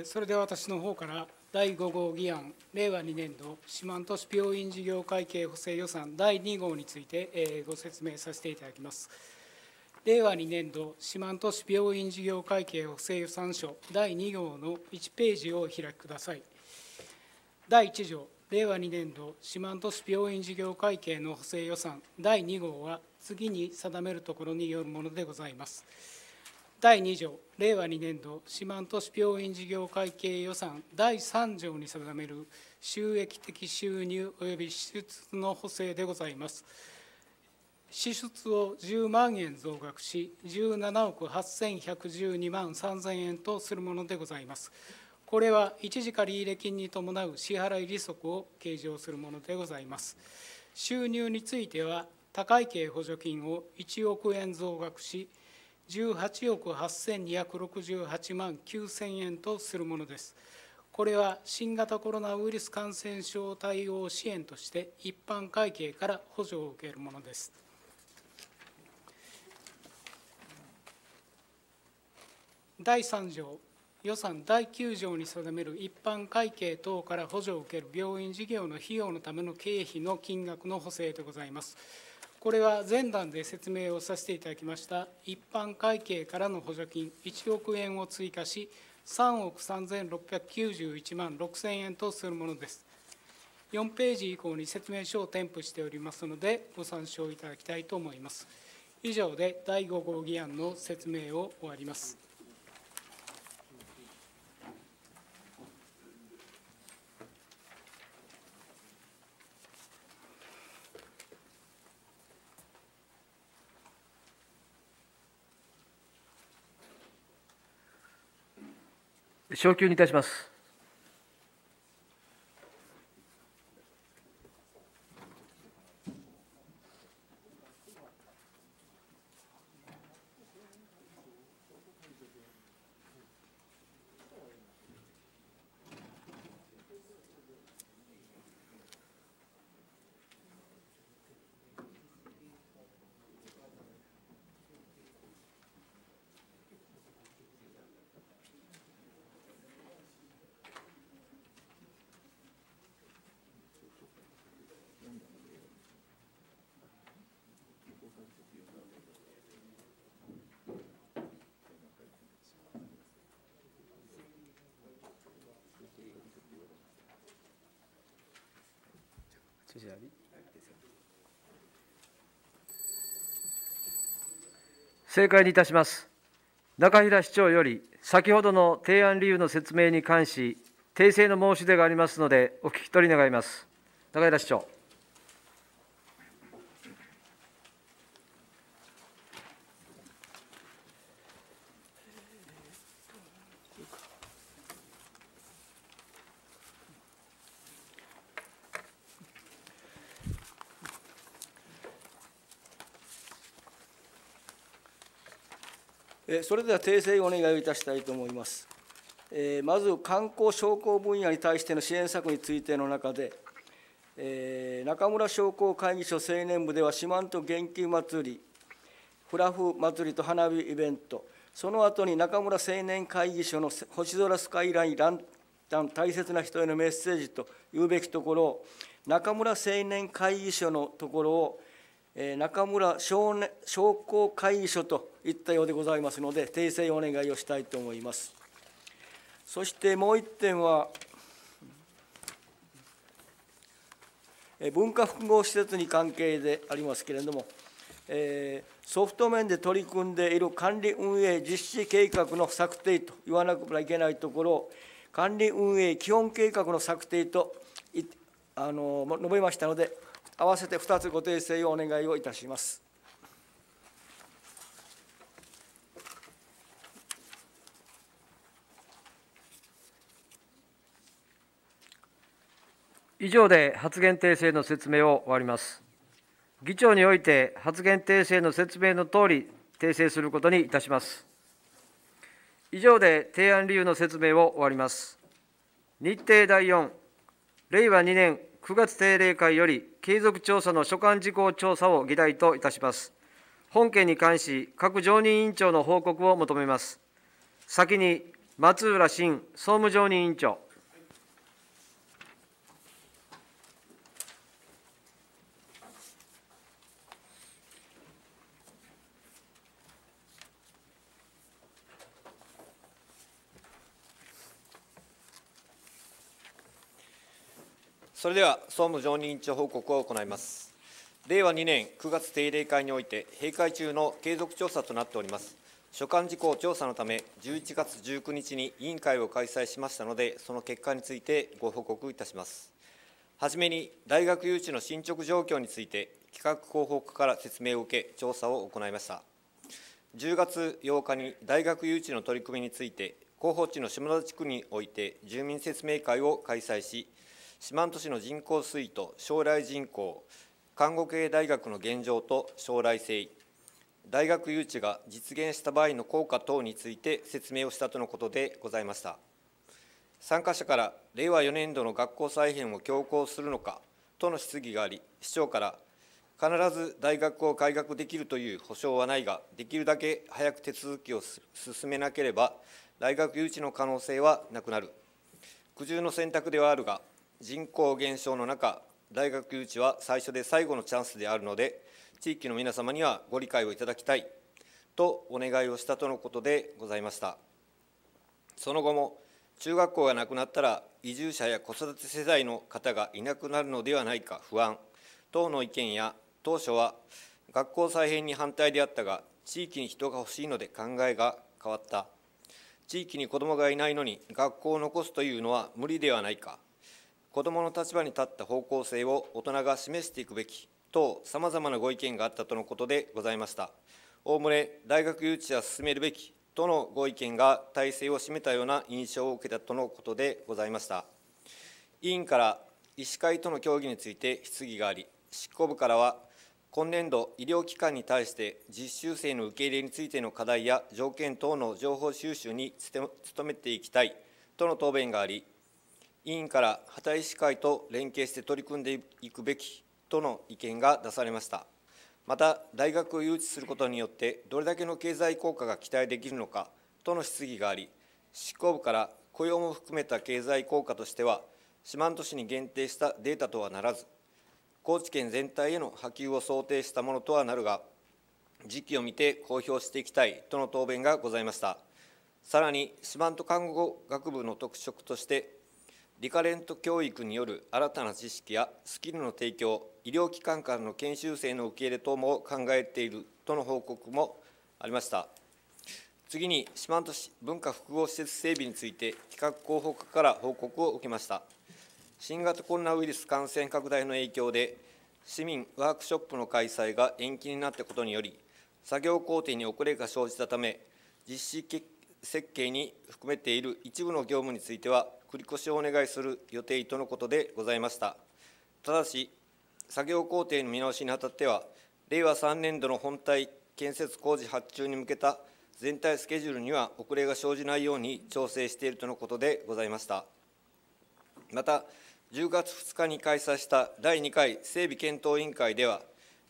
それでは私の方から第5号議案令和2年度四万十市病院事業会計補正予算第2号についてご説明させていただきます令和2年度四万十市病院事業会計補正予算書第2号の1ページを開きください第1条令和2年度四万十市病院事業会計の補正予算第2号は次に定めるところによるものでございます第2条令和2年度四万都市病院事業会計予算第3条に定める収益的収入及び支出の補正でございます。支出を10万円増額し、17億8112万3000円とするものでございます。これは一時借入金に伴う支払い利息を計上するものでございます。収入については、高い系補助金を1億円増額し、18億8268万9000円とするものです。これは新型コロナウイルス感染症対応支援として一般会計から補助を受けるものです。第3条、予算第9条に定める一般会計等から補助を受ける病院事業の費用のための経費の金額の補正でございます。これは前段で説明をさせていただきました一般会計からの補助金1億円を追加し3億3691万6000円とするものです4ページ以降に説明書を添付しておりますのでご参照いただきたいと思います以上で第5号議案の説明を終わります
昇給にいたします正解にいたします。中平市長より、先ほどの提案理由の説明に関し、訂正の申し出がありますので、お聞き取り願います。中平市長。
それでは訂正をお願いいたしたいと思います。まず、観光商工分野に対しての支援策についての中で、中村商工会議所青年部では、四万十元気祭り、フラフ祭りと花火イベント、その後に中村青年会議所の星空スカイラインランタン大切な人へのメッセージというべきところを、中村青年会議所のところを、中村商工会議所といったようでございますので、訂正お願いをしたいと思います。そしてもう1点は、文化複合施設に関係でありますけれども、ソフト面で取り組んでいる管理運営実施計画の策定と言わなくてはいけないところを、管理運営基本計画の策定とあの述べましたので、合わせて2つご訂正をお願いをいたします。
以上で発言訂正の説明を終わります。議長において発言訂正の説明のとおり訂正することにいたします。以上で提案理由の説明を終わります。日程第4、令和2年9月定例会より継続調査の所管事項調査を議題といたします。本件に関し、各常任委員長の報告を求めます。先に松浦新総務常任委員長。
それでは総務常任委員長報告を行います令和2年9月定例会において閉会中の継続調査となっております所管事項調査のため11月19日に委員会を開催しましたのでその結果についてご報告いたしますはじめに大学誘致の進捗状況について企画広報課から説明を受け調査を行いました10月8日に大学誘致の取り組みについて広報地の下田地区において住民説明会を開催し四万十市の人口推移と将来人口看護系大学の現状と将来性大学誘致が実現した場合の効果等について説明をしたとのことでございました参加者から令和4年度の学校再編を強行するのかとの質疑があり市長から必ず大学を改革できるという保証はないができるだけ早く手続きを進めなければ大学誘致の可能性はなくなる苦渋の選択ではあるが人口減少の中大学誘致は最初で最後のチャンスであるので地域の皆様にはご理解をいただきたいとお願いをしたとのことでございましたその後も中学校がなくなったら移住者や子育て世代の方がいなくなるのではないか不安等の意見や当初は学校再編に反対であったが地域に人が欲しいので考えが変わった地域に子どもがいないのに学校を残すというのは無理ではないか子どもの立場に立った方向性を大人が示していくべき等さまざまなご意見があったとのことでございましたおおむね大学誘致は進めるべきとのご意見が体制を占めたような印象を受けたとのことでございました委員から医師会との協議について質疑があり執行部からは今年度医療機関に対して実習生の受け入れについての課題や条件等の情報収集に努めていきたいとの答弁があり委員から畑師会と連携して取り組んでいくべきとの意見が出されましたまた大学を誘致することによってどれだけの経済効果が期待できるのかとの質疑があり執行部から雇用も含めた経済効果としては四万十市に限定したデータとはならず高知県全体への波及を想定したものとはなるが時期を見て公表していきたいとの答弁がございましたさらに四万十看護学部の特色としてリカレント教育による新たな知識やスキルの提供、医療機関からの研修生の受け入れ等も考えているとの報告もありました。次に、四万十市文化複合施設整備について、企画広報課から報告を受けました。新型コロナウイルス感染拡大の影響で、市民ワークショップの開催が延期になったことにより、作業工程に遅れが生じたため、実施設計に含めている一部の業務については、繰越しをお願いする予定とのことでございました。ただし、作業工程の見直しにあたっては、令和3年度の本体建設工事発注に向けた全体スケジュールには遅れが生じないように調整しているとのことでございました。また、10月2日に開催した第2回整備検討委員会では、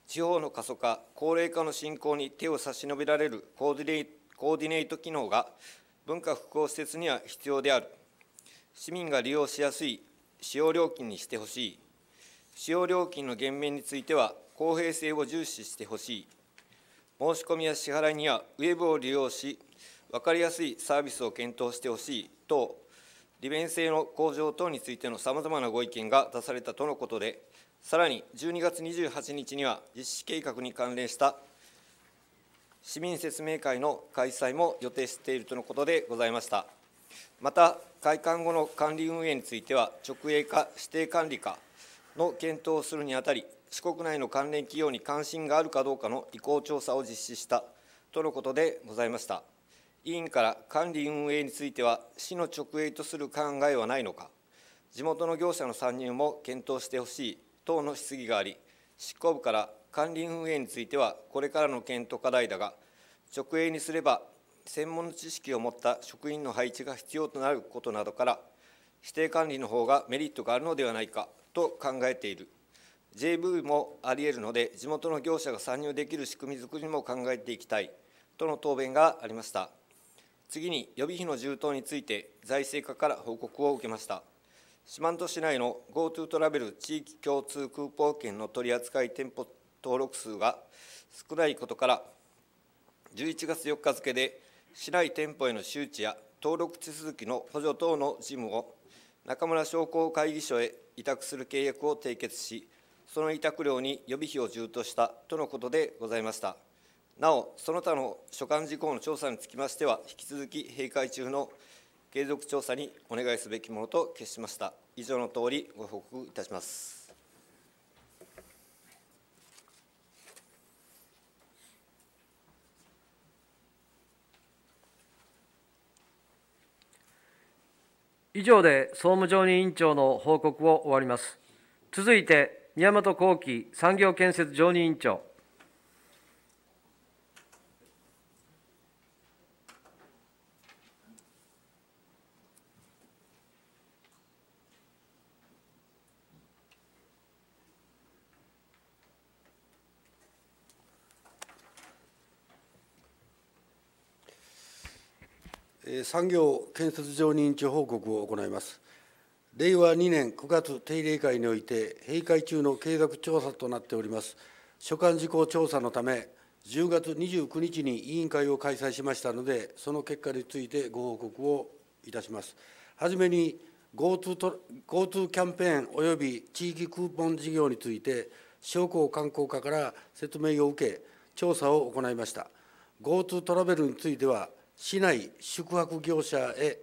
地方の過疎化、高齢化の進行に手を差し伸べられるコーディネート機能が文化復興施設には必要である市民が利用しやすい使用料金にしてほしい、使用料金の減免については公平性を重視してほしい、申し込みや支払いにはウェブを利用し、分かりやすいサービスを検討してほしい等、利便性の向上等についてのさまざまなご意見が出されたとのことで、さらに12月28日には実施計画に関連した市民説明会の開催も予定しているとのことでございました。また開館後の管理運営については直営か指定管理かの検討をするにあたり四国内の関連企業に関心があるかどうかの意向調査を実施したとのことでございました委員から管理運営については市の直営とする考えはないのか地元の業者の参入も検討してほしい等の質疑があり執行部から管理運営についてはこれからの検討課題だが直営にすれば専門の知識を持った職員の配置が必要となることなどから指定管理の方がメリットがあるのではないかと考えている JV もありえるので地元の業者が参入できる仕組みづくりも考えていきたいとの答弁がありました次に予備費の充当について財政課から報告を受けました四万十市内の GoTo トラベル地域共通クーポン券の取扱店舗登録数が少ないことから11月4日付で市内店舗への周知や登録手続きの補助等の事務を中村商工会議所へ委託する契約を締結し、その委託料に予備費を充当したとのことでございました。なお、その他の所管事項の調査につきましては、引き続き閉会中の継続調査にお願いすべきものと決しました。以上のとおり、ご報告いたします。
以上で総務常任委員長の報告を終わります。続いて、宮本幸喜産業建設常任委員長。
産業建設常任地報告を行います。令和2年9月定例会において、閉会中の継続調査となっております、所管事項調査のため、10月29日に委員会を開催しましたので、その結果についてご報告をいたします。はじめに GoTo キャンペーン及び地域クーポン事業について、商工観光課から説明を受け、調査を行いました。GoTo トラベルについては、市内宿泊業者へ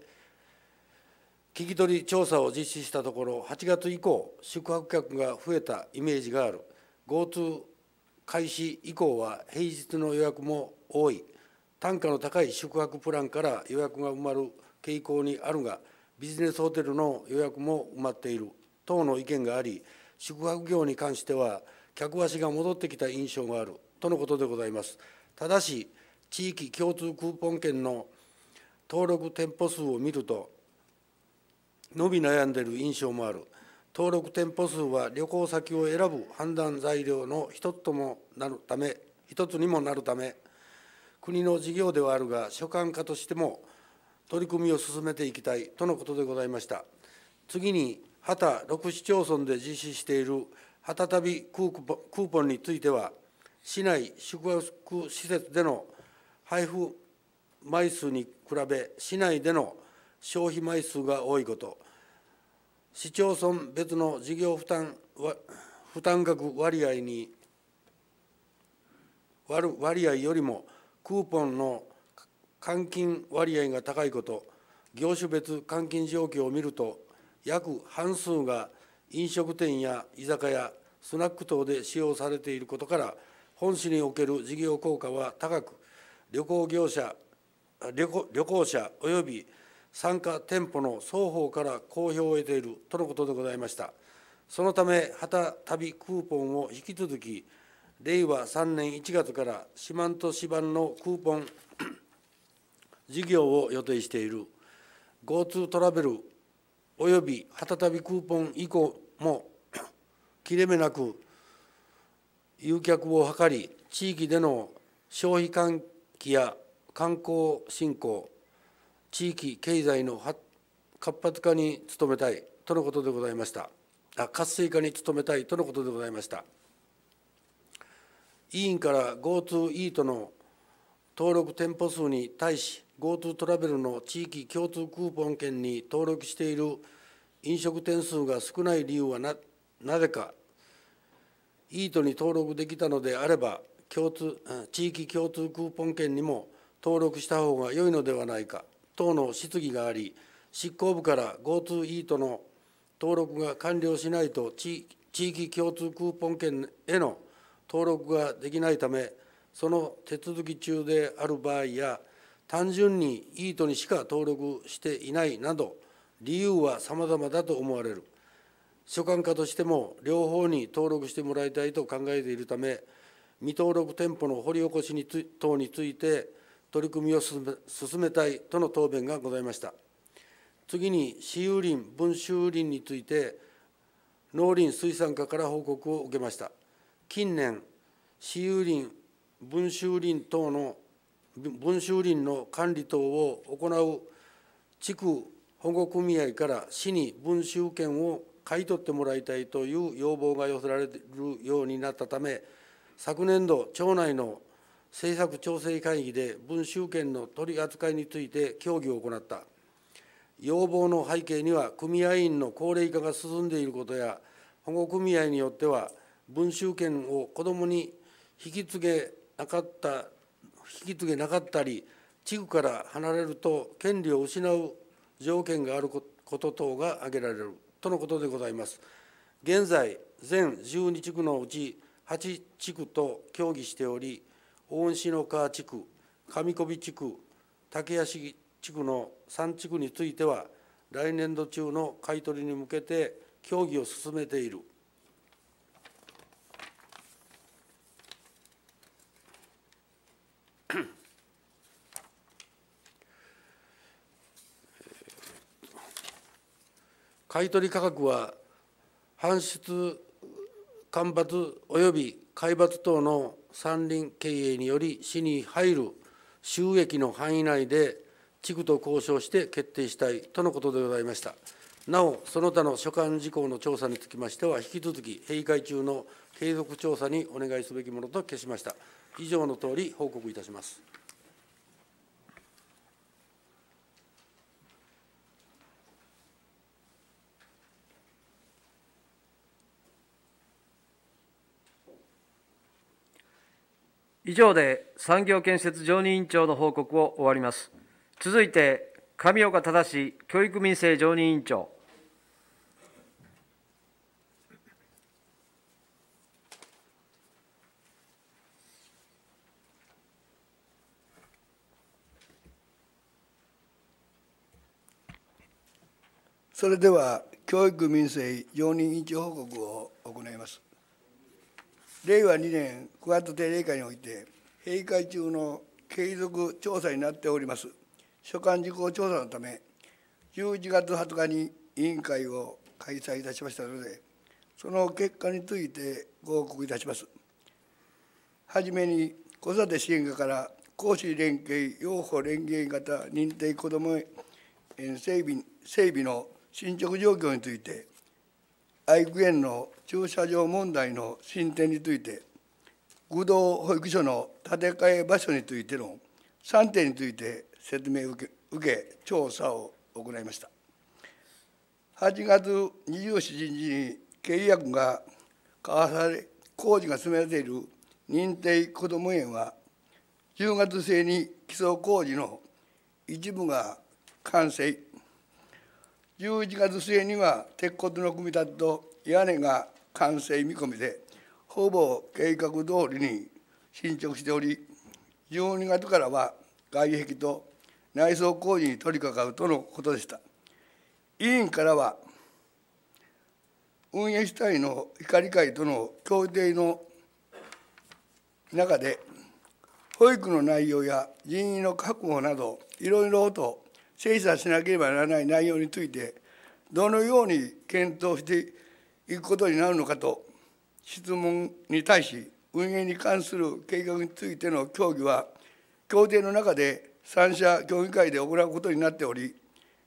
聞き取り調査を実施したところ8月以降宿泊客が増えたイメージがある GoTo 開始以降は平日の予約も多い単価の高い宿泊プランから予約が埋まる傾向にあるがビジネスホテルの予約も埋まっている等の意見があり宿泊業に関しては客足が戻ってきた印象があるとのことでございますただし地域共通クーポン券の登録店舗数を見ると伸び悩んでいる印象もある登録店舗数は旅行先を選ぶ判断材料の一つともなるため一つにもなるため国の事業ではあるが所管課としても取り組みを進めていきたいとのことでございました次に畑6市町村で実施している旗旅クーポンについては市内宿泊施設での配布枚数に比べ市内での消費枚数が多いこと市町村別の事業負担負担額割合に割合よりもクーポンの換金割合が高いこと業種別換金状況を見ると約半数が飲食店や居酒屋スナック等で使用されていることから本市における事業効果は高く旅行業者旅行旅行者及び参加店舗の双方から好評を得ているとのことでございましたそのため旗旅クーポンを引き続き令和3年1月から四万十市版のクーポン 事業を予定している GoTo トラベルおよび旗旅クーポン以降も 切れ目なく誘客を図り地域での消費係起や観光振興地域経済の活発化に努めたいとのことでございましたあ活性化に努めたいとのことでございました委員から GoTo イートの登録店舗数に対し GoTo トラベルの地域共通クーポン券に登録している飲食店数が少ない理由はなぜかイートに登録できたのであれば共通地域共通クーポン券にも登録した方が良いのではないか等の質疑があり執行部から GoTo イートの登録が完了しないと地域共通クーポン券への登録ができないためその手続き中である場合や単純にイートにしか登録していないなど理由は様々だと思われる所管課としても両方に登録してもらいたいと考えているため未登録店舗の掘り起こしに等について取り組みを進め進めたいとの答弁がございました。次に、私有林、分集林について、農林水産課から報告を受けました。近年、私有林、分集林等の分集林の管理等を行う地区保護組合から市に分集権を買い取ってもらいたいという要望が寄せられるようになったため、昨年度町内の政策調整会議で文集権の取り扱いについて協議を行った要望の背景には組合員の高齢化が進んでいることや保護組合によっては文集権を子どもに引き継げなかった引き継げなかったり地区から離れると権利を失う条件があること等が挙げられるとのことでございます。現在全12地区のうち8地区と協議しており、大西の川地区、上小地区、竹屋市地区の3地区については、来年度中の買取に向けて協議を進めている。買取価格は搬出干ばつ及び海抜等の山林経営により市に入る収益の範囲内で地区と交渉して決定したいとのことでございました。なお、その他の所管事項の調査につきましては、引き続き閉会中の継続調査にお願いすべきものと決しました。以上のとおり、報告いたします。
以上で産業建設常任委員長の報告を終わります。続いて、上岡忠教育民生常任委員長。
それでは教育民生常任委員長報告を行います。令和2年9月定例会において閉会中の継続調査になっております所管事項調査のため11月20日に委員会を開催いたしましたのでその結果についてご報告いたしますはじめに子育て支援課から公私連携養護連携型認定子ども園整備整備の進捗状況について愛育園の駐車場問題の進展について具道保育所の建て替え場所についての3点について説明を受け受け調査を行いました8月27日に契約が交わされ工事が進められている認定こども園は10月末に基礎工事の一部が完成11月末には鉄骨の組み立てと屋根が完成見込みでほぼ計画通りに進捗しており12月からは外壁と内装工事に取り掛かるとのことでした委員からは運営主体の光会との協定の中で保育の内容や人員の確保などいろいろと精査しなければならない内容についてどのように検討していくことになるのかと質問に対し運営に関する計画についての協議は協定の中で三者協議会で行うことになっており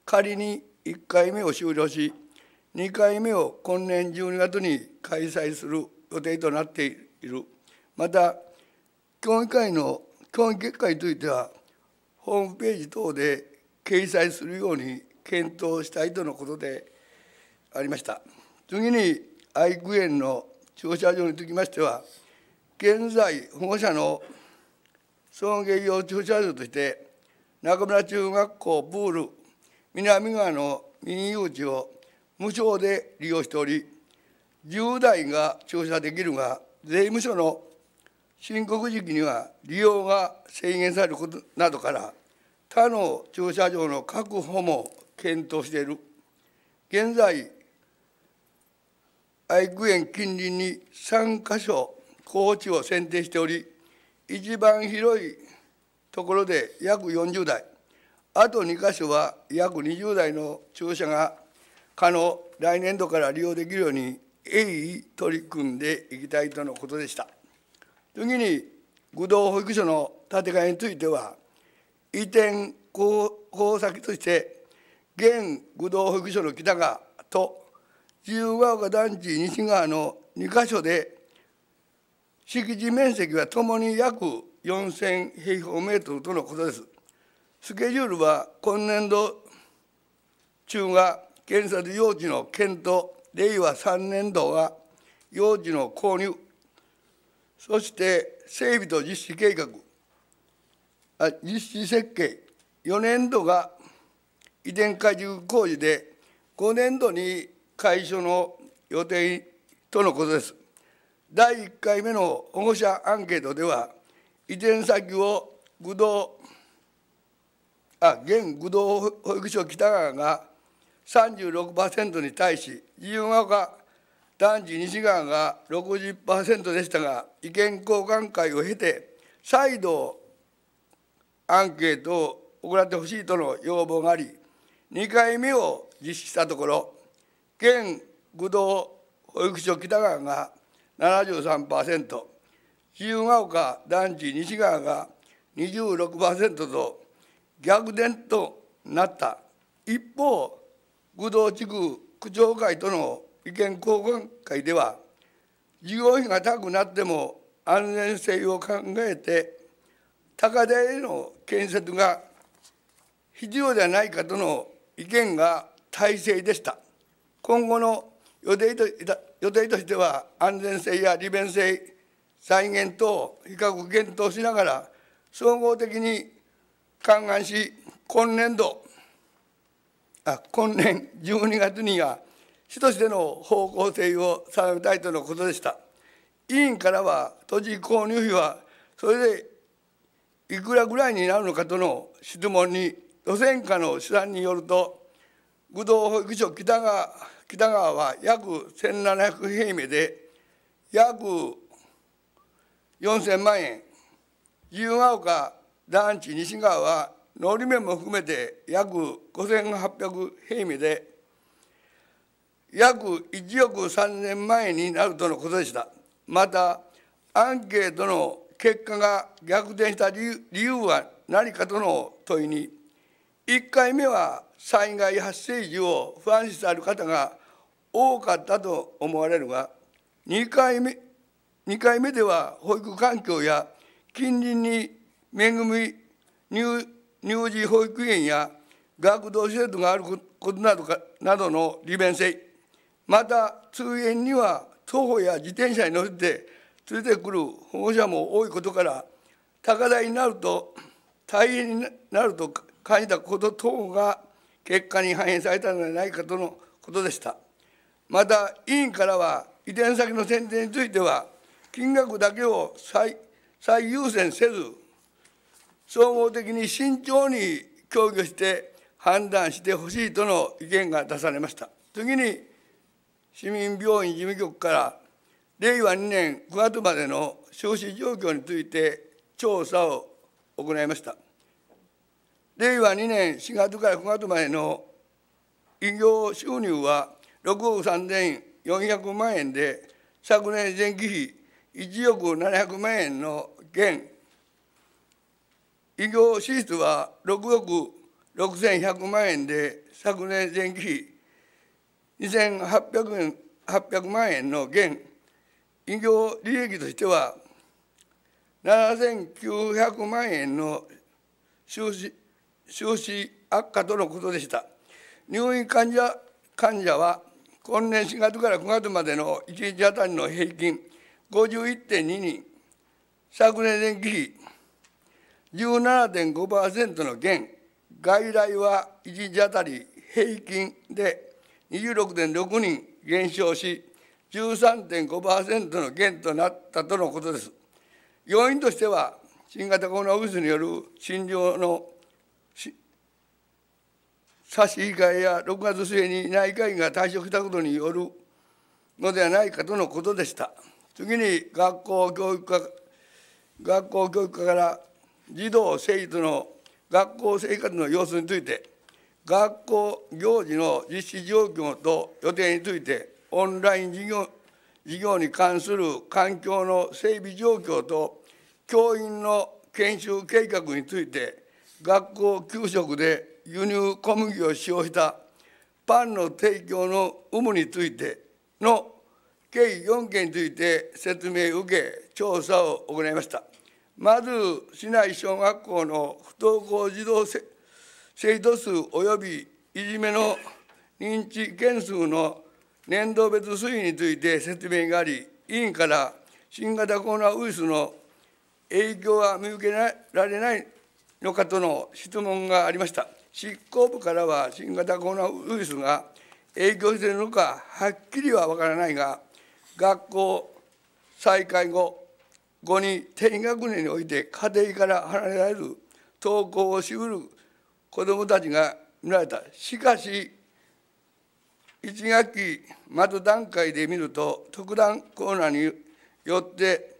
仮に1回目を終了し2回目を今年12月に開催する予定となっているまた協議会の協議結果についてはホームページ等で掲載するように検討したいとのことでありました次に愛育園の駐車場につきましては現在保護者の送迎用駐車場として中村中学校プール南側の民有地を無償で利用しており10台が駐車できるが税務署の申告時期には利用が制限されることなどから他の駐車場の確保も検討している現在愛育園近隣に3か所高地を選定しており一番広いところで約40台あと2か所は約20台の駐車が可能来年度から利用できるように鋭意取り組んでいきたいとのことでした次に愚道保育所の建て替えについては移転工先として現具道保育所の北側と自由が丘団地西側の2か所で敷地面積はともに約4000平方メートルとのことです。スケジュールは今年度中が検察用地の検討、令和3年度は用地の購入、そして整備と実施計画、実施設計4年度が移転加重工事で5年度に解消の予定とのことです第1回目の保護者アンケートでは移転先を愚道あ現愚道保育所北川が36%に対し自由が丘団地西側が60%でしたが意見交換会を経て再度アンケートを行ってほしいとの要望があり2回目を実施したところ県具道保育所北側が73%自由が丘団地西側が26%と逆転となった一方具道地区区長会との意見交換会では事業費が高くなっても安全性を考えて高台への建設が必要ではないかとの意見が大勢でした。今後の予定と予定としては安全性や利便性再現等比較検討しながら総合的に勘案し今年度あ今年12月には市としての方向性を定めたいとのことでした委員からは土地購入費はそれでいくらぐらいになるのかとの質問に路線価の試算によると具道保育所北川北川は約1700平米で約4000万円自由が丘団地西側はのり面も含めて約5800平米で約1億3000万円になるとのことでしたまたアンケートの結果が逆転した理由は何かとの問いに1回目は災害発生時を不安視される方が多かったと思われるが2回目 ,2 回目では保育環境や近隣に恵み乳児保育園や学童制度があることなどかなどの利便性また通園には徒歩や自転車に乗せて連れてくる保護者も多いことから高台になると大変になると感じたこと等が結果に反映されたのではないかとのことでしたまた委員からは移転先の選定については金額だけを最最優先せず総合的に慎重に協議して判断してほしいとの意見が出されました次に市民病院事務局から令和2年9月までの消費状況について調査を行いました令和2年4月から9月までの医業収入は6億3400万円で昨年前期比1億700万円の減医業支出は6億6100万円で昨年前期比2800万円の減企業利益としては7900万円の収支収支悪化とのことでした入院患者患者は今年4月から9月までの1日当たりの平均51.2人昨年年期比17.5%の減外来は1日当たり平均で26.6人減少し13.5%の減となったとのことです。要因としては、新型コロナウイルスによる診療の差し控えや6月末に内科医が退職したことによるのではないかとのことでした。次に学校教育課学校教育課から児童生徒の学校生活の様子について学校行事の実施状況と予定についてオンライン事業事業に関する環境の整備状況と教員の研修計画について学校給食で輸入小麦を使用したパンの提供の有無についての計4件について説明を受け調査を行いましたまず市内小学校の不登校児童生徒数及びいじめの認知件数の年度別推移について説明があり、委員から新型コロナウイルスの影響は見受けられないのかとの質問がありました。執行部からは新型コロナウイルスが影響しているのかはっきりは分からないが、学校再開後、後に低学年において家庭から離れられる登校をしうる子どもたちが見られた。しかし、1学期末段階で見ると特段コロナによって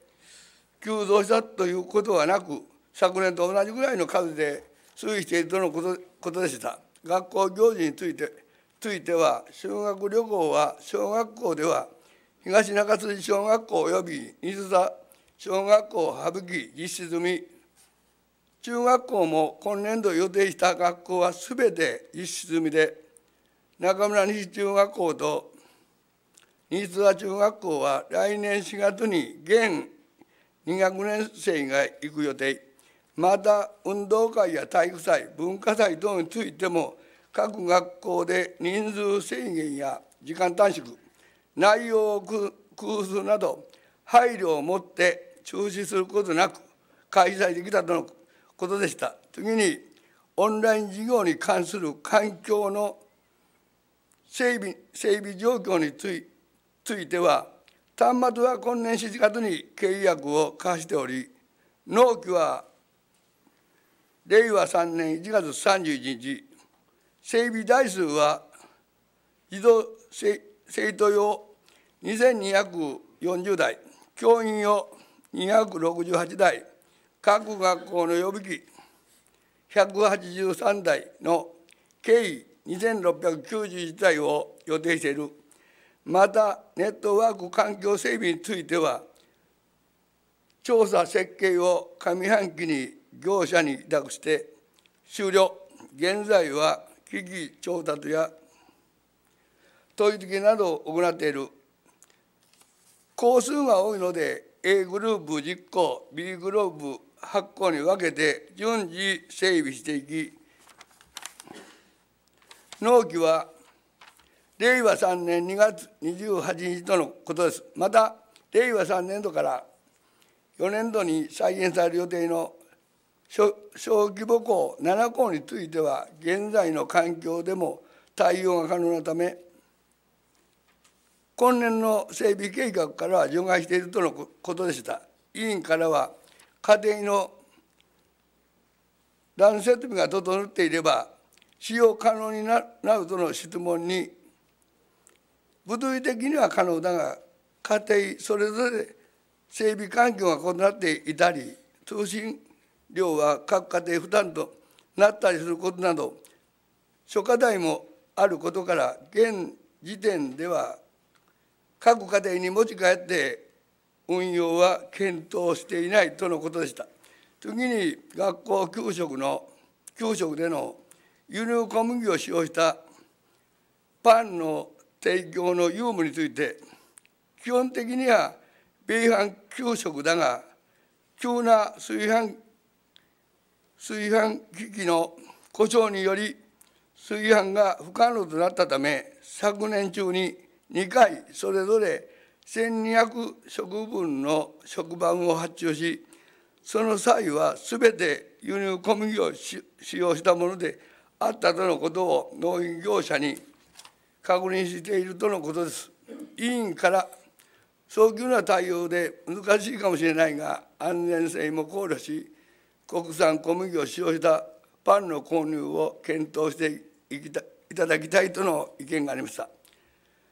急増したということはなく昨年と同じぐらいの数で推移しているとのことでした学校行事についてついては修学旅行は小学校では東中津小学校及び西座小学校省き実施済み中学校も今年度予定した学校は全て実施済みで中村西中学校と新津田中学校は来年4月に現2学年生が行く予定また運動会や体育祭文化祭等についても各学校で人数制限や時間短縮内容を工夫するなど配慮を持って中止することなく開催できたとのことでした次にオンライン授業に関する環境の整備整備状況についついては端末は今年7月に契約を交わしており納期は令和3年1月31日整備台数は児童生徒用2240台教員用268台各学校の予備機183台の計2691台を予定しているまたネットワーク環境整備については調査設計を上半期に業者に委託して終了現在は機器調達や取い付などを行っている工数が多いので A グループ実行 B グループ発行に分けて順次整備していき納期は令和3年2月28日とのことです。また、令和3年度から4年度に再現される予定の小規模校7校については、現在の環境でも対応が可能なため、今年の整備計画からは除外しているとのことでした。委員からは、家庭の断設備が整っていれば、使用可能になるとの質問に部類的には可能だが家庭それぞれ整備環境が異なっていたり通信量は各家庭負担となったりすることなど諸課題もあることから現時点では各家庭に持ち帰って運用は検討していないとのことでした。次に学校給食の給食での輸入小麦を使用したパンの提供の有無について基本的には米飯給食だが急な炊飯炊飯機器の故障により炊飯が不可能となったため昨年中に2回それぞれ1200食分の食パンを発注しその際はすべて輸入小麦を使用したものであったとのことを農品業者に確認しているとのことです。委員から早急な対応で難しいかもしれないが安全性も考慮し国産小麦を使用したパンの購入を検討していきたいただきたいとの意見がありました。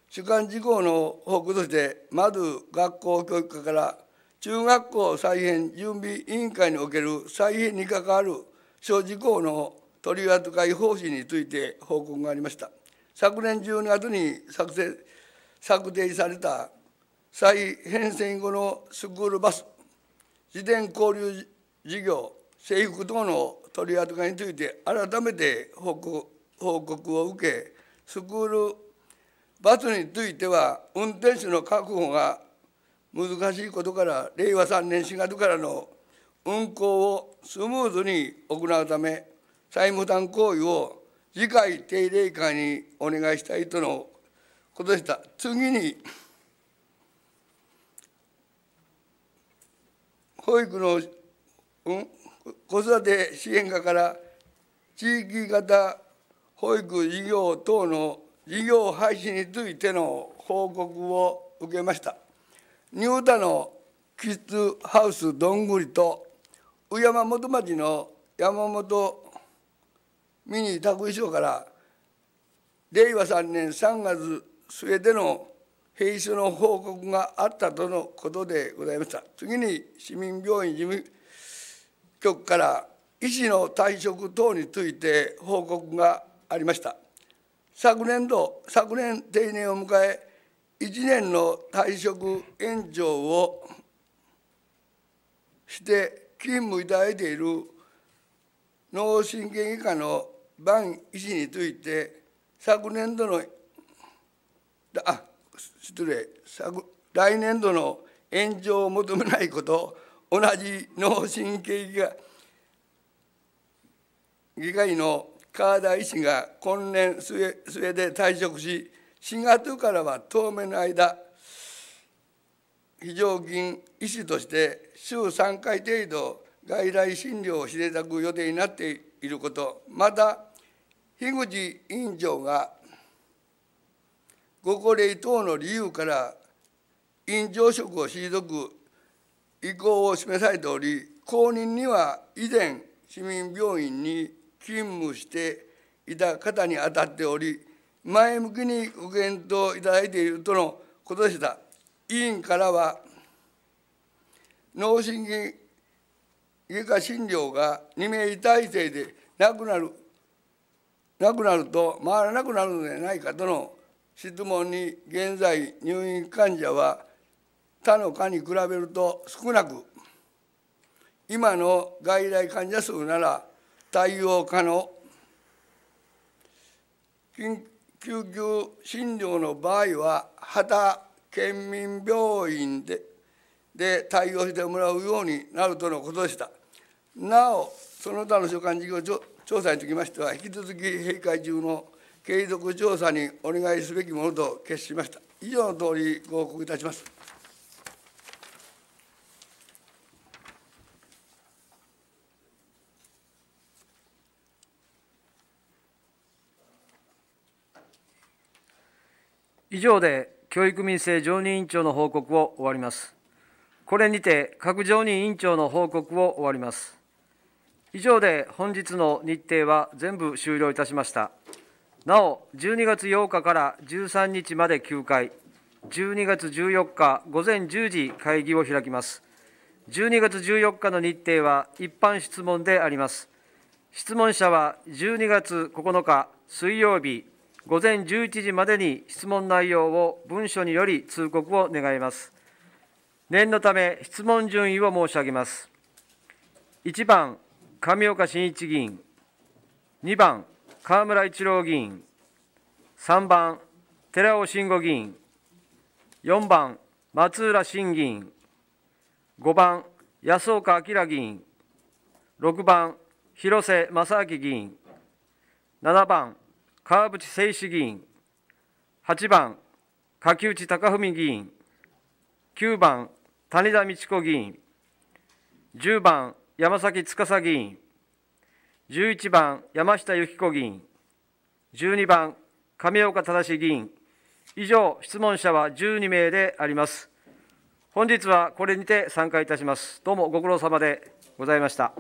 主管事項の報告としてまず学校教育課から中学校再編準備委員会における再編に関わる小事項のり扱い方針について報告がありました昨年12月に作成策定された再編成後のスクールバス自転交流事業制服等の取り扱いについて改めて報告報告を受けスクールバスについては運転手の確保が難しいことから令和3年4月からの運行をスムーズに行うため債務負担行為を次回定例会にお願いしたいとのことでした。次に保育の、うん、子育て支援課から地域型保育事業等の事業廃止についての報告を受けました。ニュータのキッズハウスどんぐりと宇山本町の山本見に託衣装から令和3年3月末での閉所の報告があったとのことでございました次に市民病院事務局から医師の退職等について報告がありました昨年度昨年定年を迎え1年の退職延長をして勤務いただいている脳神経外科の医師について昨年度のあ失礼昨来年度の延長を求めないこと同じ脳神経外科議会の川田医師が今年末末で退職し4月からは当面の間非常勤医師として週3回程度外来診療をしていただく予定になっていることまた樋口委員長がご高齢等の理由から委員長職を退く意向を示されており後任には以前市民病院に勤務していた方に当たっており前向きにご検討いただいているとのことでした委員からは脳神経外科診療が2名体制でなくなるなくなると回らなくなるのではないかとの質問に現在入院患者は他の科に比べると少なく今の外来患者数なら対応可能緊急診療の場合は畑県民病院でで対応してもらうようになるとのことでしたなおその他の所管事業所調査につきましては引き続き閉会中の継続調査にお願いすべきものと決しました以上のとおりご報告いたします
以上で教育民生常任委員長の報告を終わります。これにて各常任委員長の報告を終わります。以上で本日の日程は全部終了いたしました。なお、12月8日から13日まで休会、12月14日午前10時会議を開きます。12月14日の日程は一般質問であります。質問者は12月9日水曜日午前11時までに質問内容を文書により通告を願います。念のため質問順位を申し上げます。1番上岡真一議員、2番、河村一郎議員、3番、寺尾慎吾議員、4番、松浦新議員、5番、安岡明議員、6番、広瀬正明議員、7番、川淵誠志議員、8番、柿内隆文議員、9番、谷田道子議員、10番、山崎司議員、11番、山下幸子議員、12番、亀岡忠議員、以上、質問者は12名であります。本日はこれにて参加いたします。どうもご苦労様でございました。